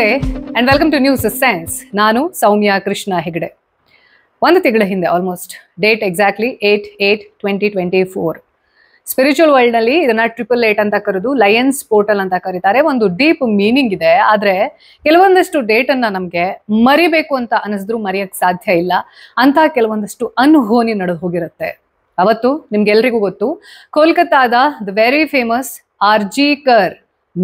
ನಮಸ್ತೆ and welcome to news sense ನಾನು ಸೌಮ್ಯ ಕೃಷ್ಣ ಹೆಗಡೆ ಒಂದು ತಿಂಗಳ ಹಿಂದೆ almost date exactly eight eight twenty twenty four spiritual ವರ್ಲ್ಡ್ನಲ್ಲಿ ಇದನ್ನು ಟ್ರಿಪಲ್ ಏಟ್ ಅಂತ ಕರೆದು ಲಯನ್ಸ್ ಪೋರ್ಟಲ್ ಅಂತ ಕರೀತಾರೆ ಒಂದು ಡೀಪ್ ಮೀನಿಂಗ್ ಇದೆ ಆದ್ರೆ ಕೆಲವೊಂದಷ್ಟು ಡೇಟ್ ಅನ್ನ ನಮ್ಗೆ ಮರಿಬೇಕು ಅಂತ ಅನಿಸಿದ್ರು ಮರೆಯೋಕ್ಕೆ ಸಾಧ್ಯ ಇಲ್ಲ ಅಂತ ಕೆಲವೊಂದಷ್ಟು ಅನುಹೋನಿ ನಡೆದು ಹೋಗಿರುತ್ತೆ ಅವತ್ತು ನಿಮ್ಗೆಲ್ರಿಗೂ ಗೊತ್ತು ಕೋಲ್ಕತ್ತಾದ the very famous RG Kar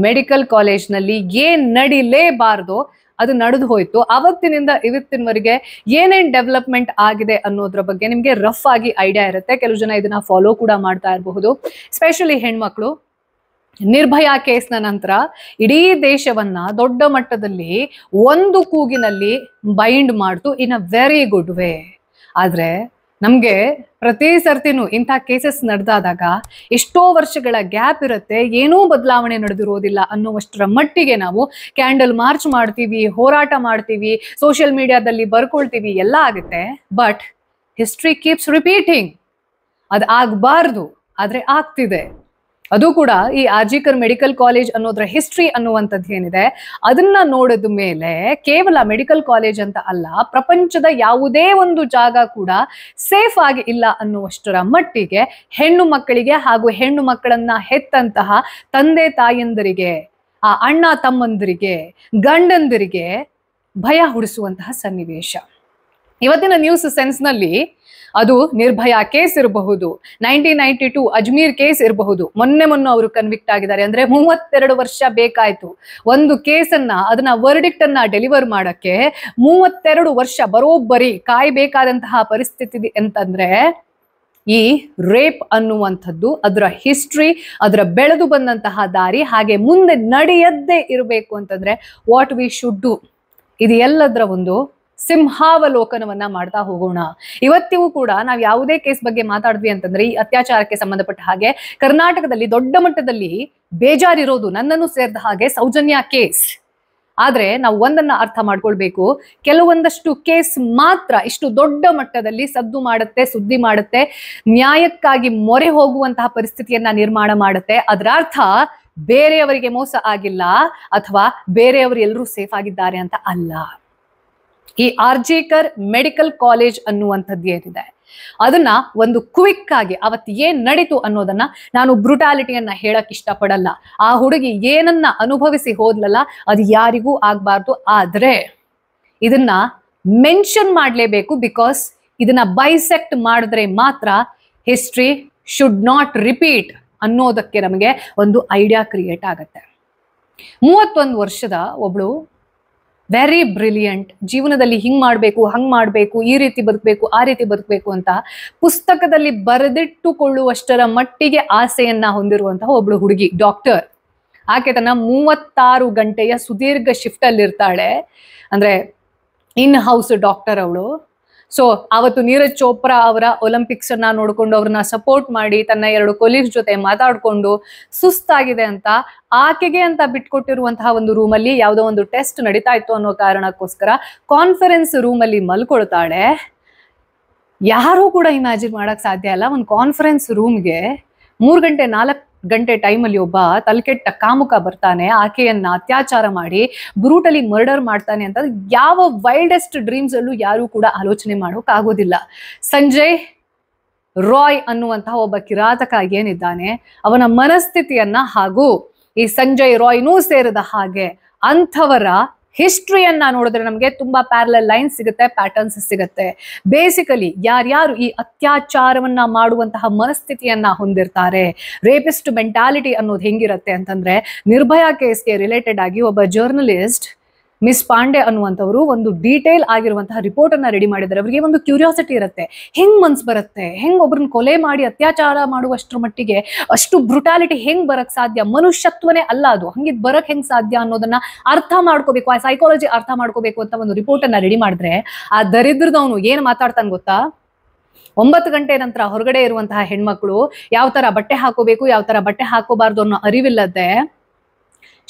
medical ಕಾಲೇಜ್ನಲ್ಲಿ ಏನ್ ನಡಿಲೇಬಾರದು ಅದು ನಡೆದು ಹೋಯ್ತು ಅವತ್ತಿನಿಂದ ಇವತ್ತಿನವರೆಗೆ ಏನೇನ್ ಡೆವಲಪ್ಮೆಂಟ್ ಆಗಿದೆ ಅನ್ನೋದ್ರ ಬಗ್ಗೆ ನಿಮಗೆ ರಫ್ ಆಗಿ ಐಡಿಯಾ ಇರುತ್ತೆ ಕೆಲವು ಜನ ಇದನ್ನ ಫಾಲೋ ಕೂಡ ಮಾಡ್ತಾ ಇರಬಹುದು ಸ್ಪೆಷಲಿ ಹೆಣ್ಮಕ್ಳು ನಿರ್ಭಯ ಕೇಸ್ನ ನಂತರ ಇಡೀ ದೇಶವನ್ನ ದೊಡ್ಡ ಮಟ್ಟದಲ್ಲಿ ಒಂದು ಕೂಗಿನಲ್ಲಿ ಬೈಂಡ್ ಮಾಡ್ತು in a very good way ಆದ್ರೆ ನಮಗೆ ಪ್ರತಿ ಸರ್ತಿನೂ ಇಂಥ ಕೇಸಸ್ ನಡೆದಾದಾಗ ಎಷ್ಟೋ ವರ್ಷಗಳ ಗ್ಯಾಪ್ ಇರುತ್ತೆ ಏನೂ ಬದಲಾವಣೆ ನಡೆದಿರೋದಿಲ್ಲ ಅನ್ನುವಷ್ಟರ ಮಟ್ಟಿಗೆ ನಾವು ಕ್ಯಾಂಡಲ್ ಮಾರ್ಚ್ ಮಾಡ್ತೀವಿ ಹೋರಾಟ ಮಾಡ್ತೀವಿ ಸೋಷಿಯಲ್ ಮೀಡಿಯಾದಲ್ಲಿ ಬರ್ಕೊಳ್ತೀವಿ ಎಲ್ಲ ಆಗುತ್ತೆ ಬಟ್ ಹಿಸ್ಟ್ರಿ ಕೀಪ್ಸ್ ರಿಪೀಟಿಂಗ್ ಅದು ಆಗಬಾರ್ದು ಆದರೆ ಆಗ್ತಿದೆ ಅದು ಕೂಡ ಈ ಆರ್ಜಿಕರ್ ಮೆಡಿಕಲ್ ಕಾಲೇಜ್ ಅನ್ನೋದ್ರ ಹಿಸ್ಟ್ರಿ ಅನ್ನುವಂಥದ್ದು ಏನಿದೆ ಅದನ್ನ ನೋಡಿದ ಮೇಲೆ ಕೇವಲ ಮೆಡಿಕಲ್ ಕಾಲೇಜ್ ಅಂತ ಅಲ್ಲ ಪ್ರಪಂಚದ ಯಾವುದೇ ಒಂದು ಜಾಗ ಕೂಡ ಸೇಫ್ ಆಗಿ ಇಲ್ಲ ಅನ್ನುವಷ್ಟರ ಮಟ್ಟಿಗೆ ಹೆಣ್ಣು ಮಕ್ಕಳಿಗೆ ಹಾಗೂ ಹೆಣ್ಣು ಮಕ್ಕಳನ್ನ ಹೆತ್ತಂತಹ ತಂದೆ ತಾಯಂದರಿಗೆ ಆ ಅಣ್ಣ ತಮ್ಮಂದರಿಗೆ ಗಂಡಂದರಿಗೆ ಭಯ ಹುಡಿಸುವಂತಹ ಸನ್ನಿವೇಶ ಇವತ್ತಿನ ನ್ಯೂಸ್ ಸೆನ್ಸ್ನಲ್ಲಿ ಅದು ನಿರ್ಭಯಾ ಕೇಸ್ ಇರಬಹುದು nineteen ninety two Ajmer case ಇರಬಹುದು ಮೊನ್ನೆ ಮೊನ್ನೆ ಅವರು ಕನ್ವಿಕ್ಟ್ ಆಗಿದ್ದಾರೆ ಅಂದ್ರೆ ಮೂವತ್ತೆರಡು ವರ್ಷ ಬೇಕಾಯ್ತು ಒಂದು ಕೇಸನ್ನ ಅದನ್ನ ವರ್ಡಿಕ್ಟ್ ಅನ್ನ ಡೆಲಿವರ್ ಮಾಡಕ್ಕೆ ಮೂವತ್ತೆರಡು ವರ್ಷ ಬರೋಬ್ಬರಿ ಕಾಯ್ಬೇಕಾದಂತಹ ಪರಿಸ್ಥಿತಿ ಅಂತಂದ್ರೆ ಈ ರೇಪ್ ಅನ್ನುವಂಥದ್ದು ಅದರ ಹಿಸ್ಟ್ರಿ ಅದರ ಬೆಳೆದು ಬಂದಂತಹ ದಾರಿ ಹಾಗೆ ಮುಂದೆ ನಡೆಯದ್ದೇ ಇರಬೇಕು ಅಂತಂದ್ರೆ ವಾಟ್ ವಿ ಶುಡ್ ಡು ಇದು ಎಲ್ಲದರ ಒಂದು ಸಿಂಹಾವಲೋಕನವನ್ನ ಮಾಡ್ತಾ ಹೋಗೋಣ ಇವತ್ತಿಗೂ ಕೂಡ ನಾವು ಯಾವುದೇ ಕೇಸ್ ಬಗ್ಗೆ ಮಾತಾಡಿದ್ವಿ ಅಂತಂದ್ರೆ ಈ ಅತ್ಯಾಚಾರಕ್ಕೆ ಸಂಬಂಧಪಟ್ಟ ಹಾಗೆ ಕರ್ನಾಟಕದಲ್ಲಿ ದೊಡ್ಡ ಮಟ್ಟದಲ್ಲಿ ಬೇಜಾರಿರೋದು ನನ್ನನ್ನು ಸೇರಿದ ಹಾಗೆ ಸೌಜನ್ಯ ಕೇಸ್ ಆದ್ರೆ ನಾವು ಒಂದನ್ನ ಅರ್ಥ ಮಾಡ್ಕೊಳ್ಬೇಕು ಕೆಲವೊಂದಷ್ಟು ಕೇಸ್ ಮಾತ್ರ ಇಷ್ಟು ದೊಡ್ಡ ಮಟ್ಟದಲ್ಲಿ ಸದ್ದು ಮಾಡುತ್ತೆ ಸುದ್ದಿ ಮಾಡುತ್ತೆ ನ್ಯಾಯಕ್ಕಾಗಿ ಮೊರೆ ಹೋಗುವಂತಹ ಪರಿಸ್ಥಿತಿಯನ್ನ ನಿರ್ಮಾಣ ಮಾಡುತ್ತೆ ಅದರ ಅರ್ಥ ಬೇರೆಯವರಿಗೆ ಮೋಸ ಆಗಿಲ್ಲ ಅಥವಾ ಬೇರೆಯವರು ಎಲ್ಲರೂ ಸೇಫ್ ಆಗಿದ್ದಾರೆ ಅಂತ ಅಲ್ಲ ಈ ಆರ್ಜೇಕರ್ ಮೆಡಿಕಲ್ ಕಾಲೇಜ್ ಅನ್ನುವಂಥದ್ದು ಏನಿದೆ ಅದನ್ನ ಒಂದು ಕ್ವಿಕ್ ಆಗಿ ಅವತ್ತು ಏನ್ ನಡೀತು ಅನ್ನೋದನ್ನ ನಾನು ಬ್ರುಟಾಲಿಟಿಯನ್ನ ಹೇಳಕ್ ಇಷ್ಟಪಡಲ್ಲ ಆ ಹುಡುಗಿ ಏನನ್ನ ಅನುಭವಿಸಿ ಹೋದ್ಲಲ್ಲ ಅದು ಯಾರಿಗೂ ಆಗ್ಬಾರ್ದು ಆದ್ರೆ ಇದನ್ನ ಮೆನ್ಷನ್ ಮಾಡಲೇಬೇಕು ಬಿಕಾಸ್ ಇದನ್ನ ಬೈಸೆಕ್ಟ್ ಮಾಡಿದ್ರೆ ಮಾತ್ರ ಹಿಸ್ಟ್ರಿ ಶುಡ್ ನಾಟ್ ರಿಪೀಟ್ ಅನ್ನೋದಕ್ಕೆ ನಮಗೆ ಒಂದು ಐಡಿಯಾ ಕ್ರಿಯೇಟ್ ಆಗುತ್ತೆ ಮೂವತ್ತೊಂದು ವರ್ಷದ ಒಬ್ಳು ವೆರಿ ಬ್ರಿಲಿಯಂಟ್ ಜೀವನದಲ್ಲಿ ಹಿಂಗ್ ಮಾಡಬೇಕು ಹಂಗ್ ಮಾಡ್ಬೇಕು ಈ ರೀತಿ ಬದುಕಬೇಕು ಆ ರೀತಿ ಬದುಕಬೇಕು ಅಂತ ಪುಸ್ತಕದಲ್ಲಿ ಬರೆದಿಟ್ಟುಕೊಳ್ಳುವಷ್ಟರ ಮಟ್ಟಿಗೆ ಆಸೆಯನ್ನ ಹೊಂದಿರುವಂತಹ ಒಬ್ಳು ಹುಡುಗಿ ಡಾಕ್ಟರ್ ಆಕೆ ತನ್ನ ಮೂವತ್ತಾರು ಗಂಟೆಯ ಸುದೀರ್ಘ ಶಿಫ್ಟ್ ಅಲ್ಲಿ ಇರ್ತಾಳೆ ಅಂದ್ರೆ ಇನ್ ಹೌಸ್ ಡಾಕ್ಟರ್ ಅವಳು ಸೊ ಅವತ್ತು ನೀರಜ್ ಚೋಪ್ರಾ ಅವರ ಒಲಿಂಪಿಕ್ಸ್ ಅನ್ನ ನೋಡಿಕೊಂಡು ಅವ್ರನ್ನ ಸಪೋರ್ಟ್ ಮಾಡಿ ತನ್ನ ಎರಡು ಕೊಲೀಗ್ಸ್ ಜೊತೆ ಮಾತಾಡಿಕೊಂಡು ಸುಸ್ತಾಗಿದೆ ಅಂತ ಆಕೆಗೆ ಅಂತ ಬಿಟ್ಕೊಟ್ಟಿರುವಂತಹ ಒಂದು ರೂಮಲ್ಲಿ ಯಾವುದೋ ಒಂದು ಟೆಸ್ಟ್ ನಡೀತಾ ಇತ್ತು ಅನ್ನೋ ಕಾರಣಕ್ಕೋಸ್ಕರ ಕಾನ್ಫರೆನ್ಸ್ ರೂಮ್ ಅಲ್ಲಿ ಮಲ್ಕೊಳ್ತಾಳೆ ಯಾರೂ ಕೂಡ ಇಮ್ಯಾಜಿನ್ ಮಾಡಕ್ ಸಾಧ್ಯ ಅಲ್ಲ ಒಂದು ಕಾನ್ಫರೆನ್ಸ್ ರೂಮ್ಗೆ ಮೂರು ಗಂಟೆ ನಾಲ್ಕು ಗಂಟೆ ಟೈಮಲ್ಲಿ ಒಬ್ಬ ತಲೆಕೆಟ್ಟ ಕಾಮುಕ ಬರ್ತಾನೆ ಆಕೆಯನ್ನ ಅತ್ಯಾಚಾರ ಮಾಡಿ ಬ್ರೂಟಲಿ ಮರ್ಡರ್ ಮಾಡ್ತಾನೆ ಅಂತ ಯಾವ ವೈಲ್ಡೆಸ್ಟ್ ಡ್ರೀಮ್ಸ್ ಅಲ್ಲೂ ಯಾರು ಕೂಡ ಆಲೋಚನೆ ಮಾಡೋಕೆ ಆಗೋದಿಲ್ಲ ಸಂಜಯ್ ರಾಯ್ ಅನ್ನುವಂತಹ ಒಬ್ಬ ಕಿರಾತಕ ಏನಿದ್ದಾನೆ ಅವನ ಮನಸ್ಥಿತಿಯನ್ನ ಹಾಗೂ ಈ ಸಂಜಯ್ ರಾಯ್ನೂ ಸೇರಿದ ಹಾಗೆ ಅಂಥವರ ಹಿಸ್ಟ್ರಿಯನ್ನ ನೋಡಿದ್ರೆ ನಮಗೆ ತುಂಬಾ ಪ್ಯಾರಲ ಲೈನ್ ಸಿಗುತ್ತೆ ಪ್ಯಾಟರ್ನ್ಸ್ ಸಿಗುತ್ತೆ ಬೇಸಿಕಲಿ ಯಾರ್ಯಾರು ಈ ಅತ್ಯಾಚಾರವನ್ನ ಮಾಡುವಂತಹ ಮನಸ್ಥಿತಿಯನ್ನ ಹೊಂದಿರ್ತಾರೆ ರೇಪಿಸ್ಟ್ ಮೆಂಟಾಲಿಟಿ ಅನ್ನೋದು ಹೆಂಗಿರುತ್ತೆ ಅಂತಂದ್ರೆ ನಿರ್ಭಯಾ ಕೇಸ್ಗೆ ರಿಲೇಟೆಡ್ ಆಗಿ ಒಬ್ಬ ಜರ್ನಲಿಸ್ಟ್ ಮಿಸ್ ಪಾಂಡೆ ಅನ್ನುವಂಥವ್ರು ಒಂದು ಡೀಟೇಲ್ ಆಗಿರುವಂತಹ ರಿಪೋರ್ಟ್ ಅನ್ನ ರೆಡಿ ಮಾಡಿದ್ದಾರೆ ಅವರಿಗೆ ಒಂದು ಕ್ಯೂರಿಯಾಸಿಟಿ ಇರುತ್ತೆ ಹೆಂಗ್ ಮನ್ಸು ಬರುತ್ತೆ ಹೆಂಗ್ ಒಬ್ರನ್ನ ಕೊಲೆ ಮಾಡಿ ಅತ್ಯಾಚಾರ ಮಾಡುವಷ್ಟ್ರ ಮಟ್ಟಿಗೆ ಅಷ್ಟು ಬ್ರುಟಾಲಿಟಿ ಹೆಂಗ್ ಬರಕ್ ಸಾಧ್ಯ ಮನುಷ್ಯತ್ವನೇ ಅಲ್ಲ ಅದು ಹಂಗಿದ್ ಬರಕ್ ಹೆಂಗ್ ಸಾಧ್ಯ ಅನ್ನೋದನ್ನ ಅರ್ಥ ಮಾಡ್ಕೋಬೇಕು ಆ ಸೈಕಾಲಜಿ ಅರ್ಥ ಮಾಡ್ಕೋಬೇಕು ಅಂತ ಒಂದು ರಿಪೋರ್ಟ್ ಅನ್ನ ರೆಡಿ ಮಾಡಿದ್ರೆ ಆ ದರಿದ್ರದವನು ಏನ್ ಮಾತಾಡ್ತಾನೆ ಗೊತ್ತಾ ಒಂಬತ್ತು ಗಂಟೆ ನಂತರ ಹೊರಗಡೆ ಇರುವಂತಹ ಹೆಣ್ಮಕ್ಳು ಯಾವ ತರ ಬಟ್ಟೆ ಹಾಕೋಬೇಕು ಯಾವ ತರ ಬಟ್ಟೆ ಹಾಕೋಬಾರ್ದು ಅನ್ನೋ ಅರಿವಿಲ್ಲದೆ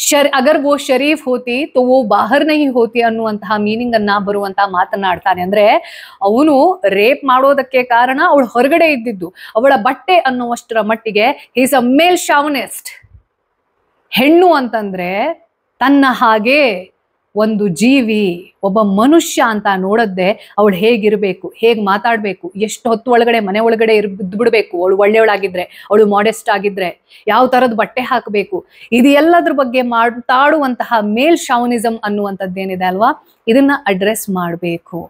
ಶರ್ ಅಗರ್ ವೋ ಶರೀಫ್ ಹೋತಿ ತೋ ಓ ಬಾಹರ್ ನಹಿ ಹೋತಿ ಅನ್ನುವಂತಹ ಮೀನಿಂಗ್ ಅನ್ನ ಬರುವಂತಹ ಮಾತನಾಡ್ತಾನೆ ಅಂದ್ರೆ ಅವನು ರೇಪ್ ಮಾಡೋದಕ್ಕೆ ಕಾರಣ ಅವಳು ಹೊರಗಡೆ ಇದ್ದಿದ್ದು ಅವಳ ಬಟ್ಟೆ ಅನ್ನುವಷ್ಟರ ಮಟ್ಟಿಗೆ ಈಸ್ ಅ ಮೇಲ್ ಶಾವನೆಸ್ಟ್ ಹೆಣ್ಣು ಅಂತಂದ್ರೆ ತನ್ನ ಹಾಗೆ ಒಂದು ಜೀವಿ ಒಬ್ಬ ಮನುಷ್ಯ ಅಂತ ನೋಡದ್ದೆ ಅವಳು ಹೇಗಿರಬೇಕು ಹೇಗೆ ಮಾತಾಡಬೇಕು ಎಷ್ಟು ಹೊತ್ತು ಒಳಗಡೆ ಮನೆ ಒಳಗಡೆ ಇರ್ ಅವಳು ಒಳ್ಳೆಯವಳಾಗಿದ್ರೆ ಅವಳು ಮಾಡೆಸ್ಟ್ ಆಗಿದ್ರೆ ಯಾವ ಥರದ ಬಟ್ಟೆ ಹಾಕಬೇಕು ಇದು ಎಲ್ಲದ್ರ ಬಗ್ಗೆ ಮಾತಾಡುವಂತಹ ಮೇಲ್ ಶಾವನಿಸಮ್ ಏನಿದೆ ಅಲ್ವಾ ಇದನ್ನ ಅಡ್ರೆಸ್ ಮಾಡಬೇಕು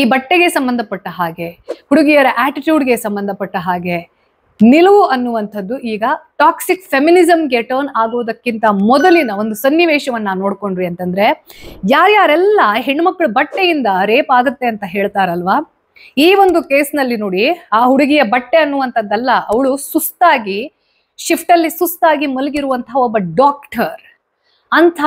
ಈ ಬಟ್ಟೆಗೆ ಸಂಬಂಧಪಟ್ಟ ಹಾಗೆ ಹುಡುಗಿಯರ ಆಟಿಟ್ಯೂಡ್ಗೆ ಸಂಬಂಧಪಟ್ಟ ಹಾಗೆ ನಿಲುವು ಅನ್ನುವಂಥದ್ದು ಈಗ ಟಾಕ್ಸಿಕ್ ಗೆ ಟರ್ನ್ ಆಗೋದಕ್ಕಿಂತ ಮೊದಲಿನ ಒಂದು ಸನ್ನಿವೇಶವನ್ನ ನೋಡ್ಕೊಂಡ್ರಿ ಅಂತಂದ್ರೆ ಯಾರ್ಯಾರೆಲ್ಲ ಹೆಣ್ಮಕ್ಳು ಬಟ್ಟೆಯಿಂದ ರೇಪ್ ಆಗುತ್ತೆ ಅಂತ ಹೇಳ್ತಾರಲ್ವಾ ಈ ಒಂದು ಕೇಸ್ನಲ್ಲಿ ನೋಡಿ ಆ ಹುಡುಗಿಯ ಬಟ್ಟೆ ಅನ್ನುವಂಥದ್ದಲ್ಲ ಅವಳು ಸುಸ್ತಾಗಿ ಶಿಫ್ಟ್ ಅಲ್ಲಿ ಸುಸ್ತಾಗಿ ಮಲಗಿರುವಂತಹ ಒಬ್ಬ ಡಾಕ್ಟರ್ ಅಂಥ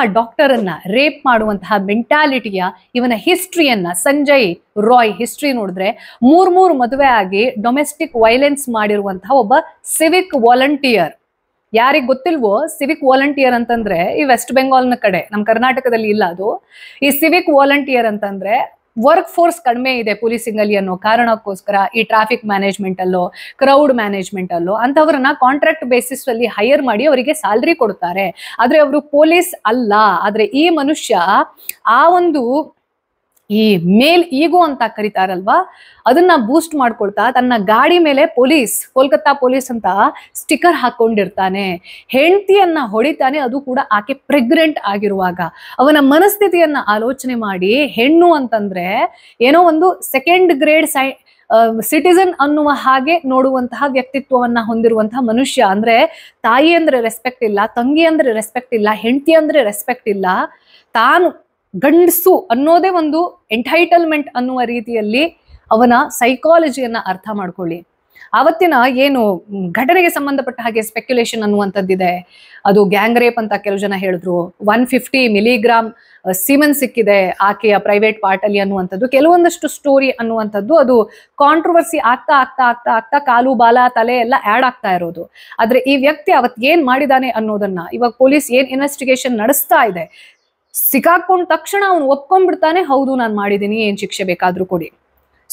ಅನ್ನ ರೇಪ್ ಮಾಡುವಂತಹ ಮೆಂಟಾಲಿಟಿಯ ಇವನ ಹಿಸ್ಟ್ರಿಯನ್ನ ಸಂಜಯ್ ರಾಯ್ ಹಿಸ್ಟ್ರಿ ನೋಡಿದ್ರೆ ಮೂರ್ ಮೂರು ಮದುವೆ ಆಗಿ ಡೊಮೆಸ್ಟಿಕ್ ವೈಲೆನ್ಸ್ ಮಾಡಿರುವಂತಹ ಒಬ್ಬ ಸಿವಿಕ್ ವಾಲಂಟಿಯರ್ ಯಾರಿಗೆ ಗೊತ್ತಿಲ್ವೋ ಸಿವಿಕ್ ವಾಲಂಟಿಯರ್ ಅಂತಂದ್ರೆ ಈ ವೆಸ್ಟ್ ಬೆಂಗಾಲ್ನ ಕಡೆ ನಮ್ಮ ಕರ್ನಾಟಕದಲ್ಲಿ ಇಲ್ಲ ಅದು ಈ ಸಿವಿಕ್ ವಾಲಂಟಿಯರ್ ಅಂತಂದ್ರೆ ವರ್ಕ್ ಫೋರ್ಸ್ ಕಡಿಮೆ ಇದೆ ಪೊಲೀಸಿಂಗ್ ಅಲ್ಲಿ ಅನ್ನೋ ಕಾರಣಕ್ಕೋಸ್ಕರ ಈ ಟ್ರಾಫಿಕ್ ಮ್ಯಾನೇಜ್ಮೆಂಟ್ ಅಲ್ಲೋ ಕ್ರೌಡ್ ಮ್ಯಾನೇಜ್ಮೆಂಟ್ ಅಲ್ಲೋ ಅಂತವ್ರನ್ನ ಕಾಂಟ್ರಾಕ್ಟ್ ಬೇಸಿಸ್ ಅಲ್ಲಿ ಹೈಯರ್ ಮಾಡಿ ಅವರಿಗೆ ಸ್ಯಾಲ್ರಿ ಕೊಡ್ತಾರೆ ಆದ್ರೆ ಅವರು ಪೊಲೀಸ್ ಅಲ್ಲ ಆದ್ರೆ ಈ ಮನುಷ್ಯ ಆ ಒಂದು ಈ ಮೇಲ್ ಈಗೋ ಅಂತ ಕರೀತಾರಲ್ವಾ ಅದನ್ನ ಬೂಸ್ಟ್ ಮಾಡ್ಕೊಳ್ತಾ ತನ್ನ ಗಾಡಿ ಮೇಲೆ ಪೊಲೀಸ್ ಕೋಲ್ಕತ್ತಾ ಪೊಲೀಸ್ ಅಂತ ಸ್ಟಿಕರ್ ಹಾಕೊಂಡಿರ್ತಾನೆ ಹೆಂಡತಿಯನ್ನ ಹೊಡಿತಾನೆ ಅದು ಕೂಡ ಆಕೆ ಪ್ರೆಗ್ನೆಂಟ್ ಆಗಿರುವಾಗ ಅವನ ಮನಸ್ಥಿತಿಯನ್ನ ಆಲೋಚನೆ ಮಾಡಿ ಹೆಣ್ಣು ಅಂತಂದ್ರೆ ಏನೋ ಒಂದು ಸೆಕೆಂಡ್ ಗ್ರೇಡ್ ಸೈ ಸಿಟಿಸನ್ ಅನ್ನುವ ಹಾಗೆ ನೋಡುವಂತಹ ವ್ಯಕ್ತಿತ್ವವನ್ನ ಹೊಂದಿರುವಂತಹ ಮನುಷ್ಯ ಅಂದ್ರೆ ತಾಯಿ ಅಂದ್ರೆ ರೆಸ್ಪೆಕ್ಟ್ ಇಲ್ಲ ತಂಗಿ ಅಂದ್ರೆ ರೆಸ್ಪೆಕ್ಟ್ ಇಲ್ಲ ಹೆಂಡತಿ ಅಂದ್ರೆ ರೆಸ್ಪೆಕ್ಟ್ ಇಲ್ಲ ತಾನು ಗಂಡಸು ಅನ್ನೋದೇ ಒಂದು ಎಂಟೈಟಲ್ಮೆಂಟ್ ಅನ್ನುವ ರೀತಿಯಲ್ಲಿ ಅವನ ಸೈಕಾಲಜಿಯನ್ನ ಅರ್ಥ ಮಾಡ್ಕೊಳ್ಳಿ ಆವತ್ತಿನ ಏನು ಘಟನೆಗೆ ಸಂಬಂಧಪಟ್ಟ ಹಾಗೆ ಸ್ಪೆಕ್ಯುಲೇಷನ್ ಅನ್ನುವಂಥದ್ದಿದೆ ಅದು ಗ್ಯಾಂಗ್ ರೇಪ್ ಅಂತ ಕೆಲವು ಜನ ಹೇಳಿದ್ರು ಒನ್ ಫಿಫ್ಟಿ ಮಿಲಿಗ್ರಾಮ್ ಸೀಮನ್ ಸಿಕ್ಕಿದೆ ಆಕೆಯ ಪ್ರೈವೇಟ್ ಪಾರ್ಟಲ್ಲಿ ಅನ್ನುವಂಥದ್ದು ಕೆಲವೊಂದಷ್ಟು ಸ್ಟೋರಿ ಅನ್ನುವಂಥದ್ದು ಅದು ಕಾಂಟ್ರವರ್ಸಿ ಆಗ್ತಾ ಆಗ್ತಾ ಆಗ್ತಾ ಆಗ್ತಾ ಕಾಲು ಬಾಲ ತಲೆ ಎಲ್ಲ ಆ್ಯಡ್ ಆಗ್ತಾ ಇರೋದು ಆದರೆ ಈ ವ್ಯಕ್ತಿ ಅವತ್ತು ಏನು ಮಾಡಿದಾನೆ ಅನ್ನೋದನ್ನ ಇವಾಗ ಪೊಲೀಸ್ ಏನು ಇನ್ವೆಸ್ಟಿಗೇಷನ್ ನಡೆಸ್ತಾ ಇದೆ ಸಿಕ್ಕಾಕೊಂಡ ತಕ್ಷಣ ಅವನು ಒಪ್ಕೊಂಡ್ಬಿಡ್ತಾನೆ ಹೌದು ನಾನು ಮಾಡಿದ್ದೀನಿ ಏನ್ ಶಿಕ್ಷೆ ಬೇಕಾದ್ರೂ ಕೊಡಿ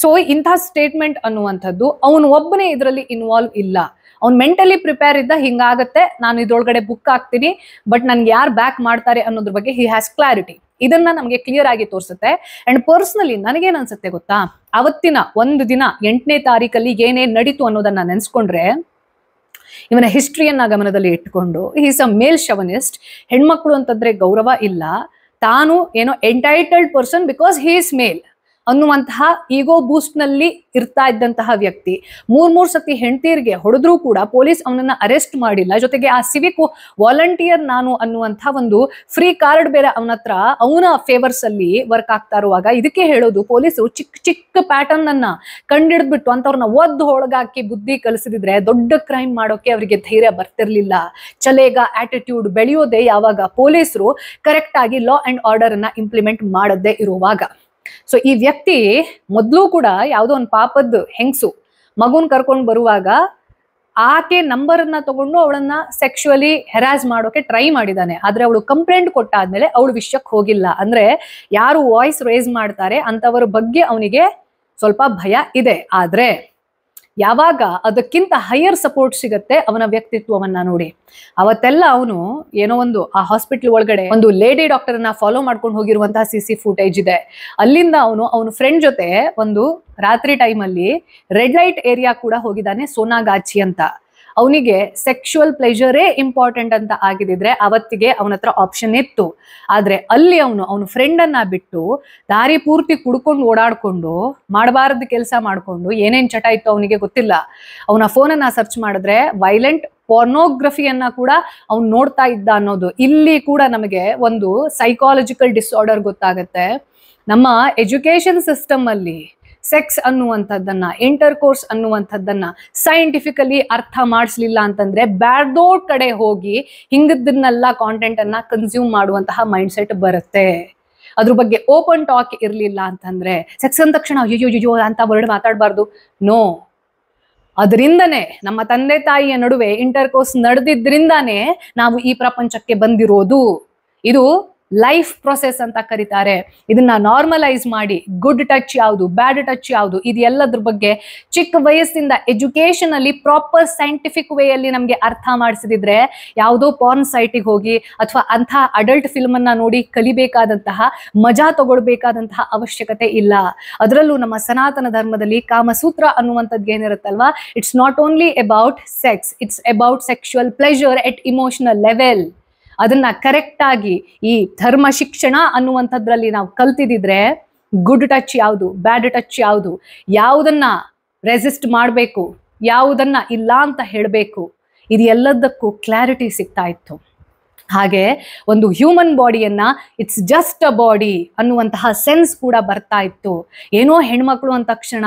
ಸೊ ಇಂತಹ ಸ್ಟೇಟ್ಮೆಂಟ್ ಅನ್ನುವಂಥದ್ದು ಅವನು ಒಬ್ಬನೇ ಇದರಲ್ಲಿ ಇನ್ವಾಲ್ವ್ ಇಲ್ಲ ಅವ್ನು ಮೆಂಟಲಿ ಪ್ರಿಪೇರ್ ಇದ್ದ ಹಿಂಗಾಗತ್ತೆ ನಾನು ಇದ್ರೊಳಗಡೆ ಬುಕ್ ಆಗ್ತೀನಿ ಬಟ್ ನನ್ಗೆ ಯಾರು ಬ್ಯಾಕ್ ಮಾಡ್ತಾರೆ ಅನ್ನೋದ್ರ ಬಗ್ಗೆ ಹಿ ಹ್ಯಾಸ್ ಕ್ಲಾರಿಟಿ ಇದನ್ನ ನಮಗೆ ಕ್ಲಿಯರ್ ಆಗಿ ತೋರಿಸುತ್ತೆ ಅಂಡ್ ಪರ್ಸ್ನಲಿ ನನಗೇನ್ ಅನ್ಸುತ್ತೆ ಗೊತ್ತಾ ಅವತ್ತಿನ ಒಂದು ದಿನ ಎಂಟನೇ ತಾರೀಕಲ್ಲಿ ಏನೇನ್ ನಡೀತು ಅನ್ನೋದನ್ನ ನೆನ್ಸ್ಕೊಂಡ್ರೆ ಇವನ ಹಿಸ್ಟ್ರಿಯನ್ನ ಗಮನದಲ್ಲಿ ಇಟ್ಕೊಂಡು ಈಸ್ ಅ ಮೇಲ್ ಶವನಿಸ್ಟ್ ಹೆಣ್ಮಕ್ಳು ಅಂತಂದ್ರೆ ಗೌರವ ಇಲ್ಲ ತಾನು ಏನೋ entitled person because he is male ಅನ್ನುವಂತಹ ಈಗೋ ಬೂಸ್ಟ್ ನಲ್ಲಿ ಇರ್ತಾ ಇದ್ದಂತಹ ವ್ಯಕ್ತಿ ಮೂರ್ ಮೂರ್ ಸತಿ ಹೆಂಡತಿಯರಿಗೆ ಹೊಡೆದ್ರೂ ಕೂಡ ಪೊಲೀಸ್ ಅವನನ್ನ ಅರೆಸ್ಟ್ ಮಾಡಿಲ್ಲ ಜೊತೆಗೆ ಆ ಸಿವಿಕ್ ವಾಲಂಟಿಯರ್ ನಾನು ಅನ್ನುವಂತಹ ಒಂದು ಫ್ರೀ ಕಾರ್ಡ್ ಬೇರೆ ಅವನ ಹತ್ರ ಅವನ ಫೇವರ್ಸ್ ಅಲ್ಲಿ ವರ್ಕ್ ಆಗ್ತಾ ಇರುವಾಗ ಇದಕ್ಕೆ ಹೇಳೋದು ಪೊಲೀಸರು ಚಿಕ್ಕ ಚಿಕ್ಕ ಪ್ಯಾಟರ್ನ್ ಅನ್ನ ಕಂಡಿಡಿದ್ಬಿಟ್ಟು ಅಂತವ್ರನ್ನ ಒದ್ದು ಒಳಗಾಕಿ ಬುದ್ಧಿ ಕಲಿಸಿದ್ರೆ ದೊಡ್ಡ ಕ್ರೈಮ್ ಮಾಡೋಕೆ ಅವರಿಗೆ ಧೈರ್ಯ ಬರ್ತಿರ್ಲಿಲ್ಲ ಚಲೇಗ ಆಟಿಟ್ಯೂಡ್ ಬೆಳೆಯೋದೇ ಯಾವಾಗ ಪೊಲೀಸರು ಕರೆಕ್ಟ್ ಆಗಿ ಲಾ ಅಂಡ್ ಆರ್ಡರ್ ಅನ್ನ ಇಂಪ್ಲಿಮೆಂಟ್ ಮಾಡದೇ ಇರುವಾಗ ಸೊ ಈ ವ್ಯಕ್ತಿ ಮೊದಲು ಕೂಡ ಯಾವುದೋ ಒಂದು ಪಾಪದ್ದು ಹೆಂಗಸು ಮಗುನ್ ಕರ್ಕೊಂಡು ಬರುವಾಗ ಆಕೆ ನಂಬರ್ನ ತಗೊಂಡು ಅವಳನ್ನ ಸೆಕ್ಷುವಲಿ ಹೆರಾಸ್ ಮಾಡೋಕೆ ಟ್ರೈ ಮಾಡಿದಾನೆ ಆದ್ರೆ ಅವಳು ಕಂಪ್ಲೇಂಟ್ ಕೊಟ್ಟಾದ್ಮೇಲೆ ಅವಳು ವಿಷಯಕ್ಕೆ ಹೋಗಿಲ್ಲ ಅಂದ್ರೆ ಯಾರು ವಾಯ್ಸ್ ರೇಸ್ ಮಾಡ್ತಾರೆ ಅಂತವರ ಬಗ್ಗೆ ಅವನಿಗೆ ಸ್ವಲ್ಪ ಭಯ ಇದೆ ಆದ್ರೆ ಯಾವಾಗ ಅದಕ್ಕಿಂತ ಹೈಯರ್ ಸಪೋರ್ಟ್ ಸಿಗತ್ತೆ ಅವನ ವ್ಯಕ್ತಿತ್ವವನ್ನ ನೋಡಿ ಅವತ್ತೆಲ್ಲ ಅವನು ಏನೋ ಒಂದು ಆ ಹಾಸ್ಪಿಟಲ್ ಒಳಗಡೆ ಒಂದು ಲೇಡಿ ಡಾಕ್ಟರ್ ಅನ್ನ ಫಾಲೋ ಮಾಡ್ಕೊಂಡು ಹೋಗಿರುವಂತಹ ಸಿ ಸಿ ಫುಟೇಜ್ ಇದೆ ಅಲ್ಲಿಂದ ಅವನು ಅವನ ಫ್ರೆಂಡ್ ಜೊತೆ ಒಂದು ರಾತ್ರಿ ಟೈಮ್ ಅಲ್ಲಿ ರೆಡ್ ಲೈಟ್ ಏರಿಯಾ ಕೂಡ ಹೋಗಿದ್ದಾನೆ ಸೋನಾಗಾಚಿ ಅಂತ ಅವನಿಗೆ ಸೆಕ್ಷುವಲ್ ಪ್ಲೆಜರೇ ಇಂಪಾರ್ಟೆಂಟ್ ಅಂತ ಆಗಿದಿದ್ರೆ ಅವತ್ತಿಗೆ ಅವನ ಹತ್ರ ಆಪ್ಷನ್ ಇತ್ತು ಆದ್ರೆ ಅಲ್ಲಿ ಅವನು ಅವನ ಫ್ರೆಂಡ್ ಅನ್ನ ಬಿಟ್ಟು ದಾರಿ ಪೂರ್ತಿ ಕುಡ್ಕೊಂಡು ಓಡಾಡ್ಕೊಂಡು ಮಾಡಬಾರದ ಕೆಲಸ ಮಾಡ್ಕೊಂಡು ಏನೇನ್ ಚಟ ಇತ್ತು ಅವನಿಗೆ ಗೊತ್ತಿಲ್ಲ ಅವನ ಫೋನ್ ಅನ್ನ ಸರ್ಚ್ ಮಾಡಿದ್ರೆ ವೈಲೆಂಟ್ ಪೋರ್ನೋಗ್ರಫಿಯನ್ನ ಕೂಡ ಅವ್ನು ನೋಡ್ತಾ ಇದ್ದ ಅನ್ನೋದು ಇಲ್ಲಿ ಕೂಡ ನಮಗೆ ಒಂದು ಸೈಕಾಲಜಿಕಲ್ ಡಿಸಾರ್ಡರ್ ಗೊತ್ತಾಗತ್ತೆ ನಮ್ಮ ಎಜುಕೇಶನ್ ಸಿಸ್ಟಮ್ ಅಲ್ಲಿ ಸೆಕ್ಸ್ ಅನ್ನುವಂಥದ್ದನ್ನ ಇಂಟರ್ ಕೋರ್ಸ್ ಅನ್ನುವಂಥದ್ದನ್ನ ಸೈಂಟಿಫಿಕಲಿ ಅರ್ಥ ಮಾಡಿಸ್ಲಿಲ್ಲ ಅಂತಂದ್ರೆ ಬ್ಯಾರ್ದೋ ಕಡೆ ಹೋಗಿ ಹಿಂಗದನ್ನೆಲ್ಲ ಕಾಂಟೆಂಟ್ ಅನ್ನ ಕನ್ಸ್ಯೂಮ್ ಮಾಡುವಂತಹ ಮೈಂಡ್ ಸೆಟ್ ಬರುತ್ತೆ ಅದ್ರ ಬಗ್ಗೆ ಓಪನ್ ಟಾಕ್ ಇರಲಿಲ್ಲ ಅಂತಂದ್ರೆ ಸೆಕ್ಸ್ ಅಂದ ತಕ್ಷಣ ಅಯ್ಯೋ ಅಯ್ಯೋ ಅಂತ ವರ್ಡ್ ಮಾತಾಡಬಾರ್ದು ನೋ ಅದರಿಂದನೇ ನಮ್ಮ ತಂದೆ ತಾಯಿಯ ನಡುವೆ ಇಂಟರ್ ಕೋರ್ಸ್ ನಡೆದಿದ್ರಿಂದಾನೇ ನಾವು ಈ ಪ್ರಪಂಚಕ್ಕೆ ಬಂದಿರೋದು ಇದು ಲೈಫ್ ಪ್ರೊಸೆಸ್ ಅಂತ ಕರೀತಾರೆ ಇದನ್ನ ನಾರ್ಮಲೈಸ್ ಮಾಡಿ ಗುಡ್ ಟಚ್ ಯಾವುದು ಬ್ಯಾಡ್ ಟಚ್ ಯಾವುದು ಎಲ್ಲದ್ರ ಬಗ್ಗೆ ಚಿಕ್ಕ ವಯಸ್ಸಿಂದ ಎಜುಕೇಶನ್ ಅಲ್ಲಿ ಪ್ರಾಪರ್ ಸೈಂಟಿಫಿಕ್ ವೇಯಲ್ಲಿ ನಮಗೆ ನಮ್ಗೆ ಅರ್ಥ ಮಾಡಿಸಿದ್ರೆ ಯಾವುದೋ ಪಾರ್ನ್ ಸೈಟಿಗೆ ಹೋಗಿ ಅಥವಾ ಅಂತಹ ಅಡಲ್ಟ್ ಫಿಲ್ಮ್ ಅನ್ನ ನೋಡಿ ಕಲಿಬೇಕಾದಂತಹ ಮಜಾ ತಗೊಳ್ಬೇಕಾದಂತಹ ಅವಶ್ಯಕತೆ ಇಲ್ಲ ಅದರಲ್ಲೂ ನಮ್ಮ ಸನಾತನ ಧರ್ಮದಲ್ಲಿ ಕಾಮಸೂತ್ರ ಅನ್ನುವಂಥದ್ದು ಏನಿರುತ್ತಲ್ವಾ it's not only about sex it's about sexual pleasure at emotional level ಅದನ್ನ ಕರೆಕ್ಟಾಗಿ ಆಗಿ ಈ ಧರ್ಮ ಶಿಕ್ಷಣ ಅನ್ನುವಂಥದ್ರಲ್ಲಿ ನಾವು ಕಲ್ತಿದ್ರೆ ಗುಡ್ ಟಚ್ ಯಾವುದು ಬ್ಯಾಡ್ ಟಚ್ ಯಾವುದು ಯಾವುದನ್ನ ರೆಸಿಸ್ಟ್ ಮಾಡಬೇಕು ಯಾವುದನ್ನ ಇಲ್ಲ ಅಂತ ಹೇಳಬೇಕು ಇದು ಎಲ್ಲದಕ್ಕೂ ಕ್ಲಾರಿಟಿ ಸಿಗ್ತಾ ಇತ್ತು ಹಾಗೆ ಒಂದು ಹ್ಯೂಮನ್ ಬಾಡಿಯನ್ನ ಇಟ್ಸ್ ಜಸ್ಟ್ ಅ ಬಾಡಿ ಅನ್ನುವಂತಹ ಸೆನ್ಸ್ ಕೂಡ ಬರ್ತಾ ಇತ್ತು ಏನೋ ಹೆಣ್ಮಕ್ಳು ಅಂದ ತಕ್ಷಣ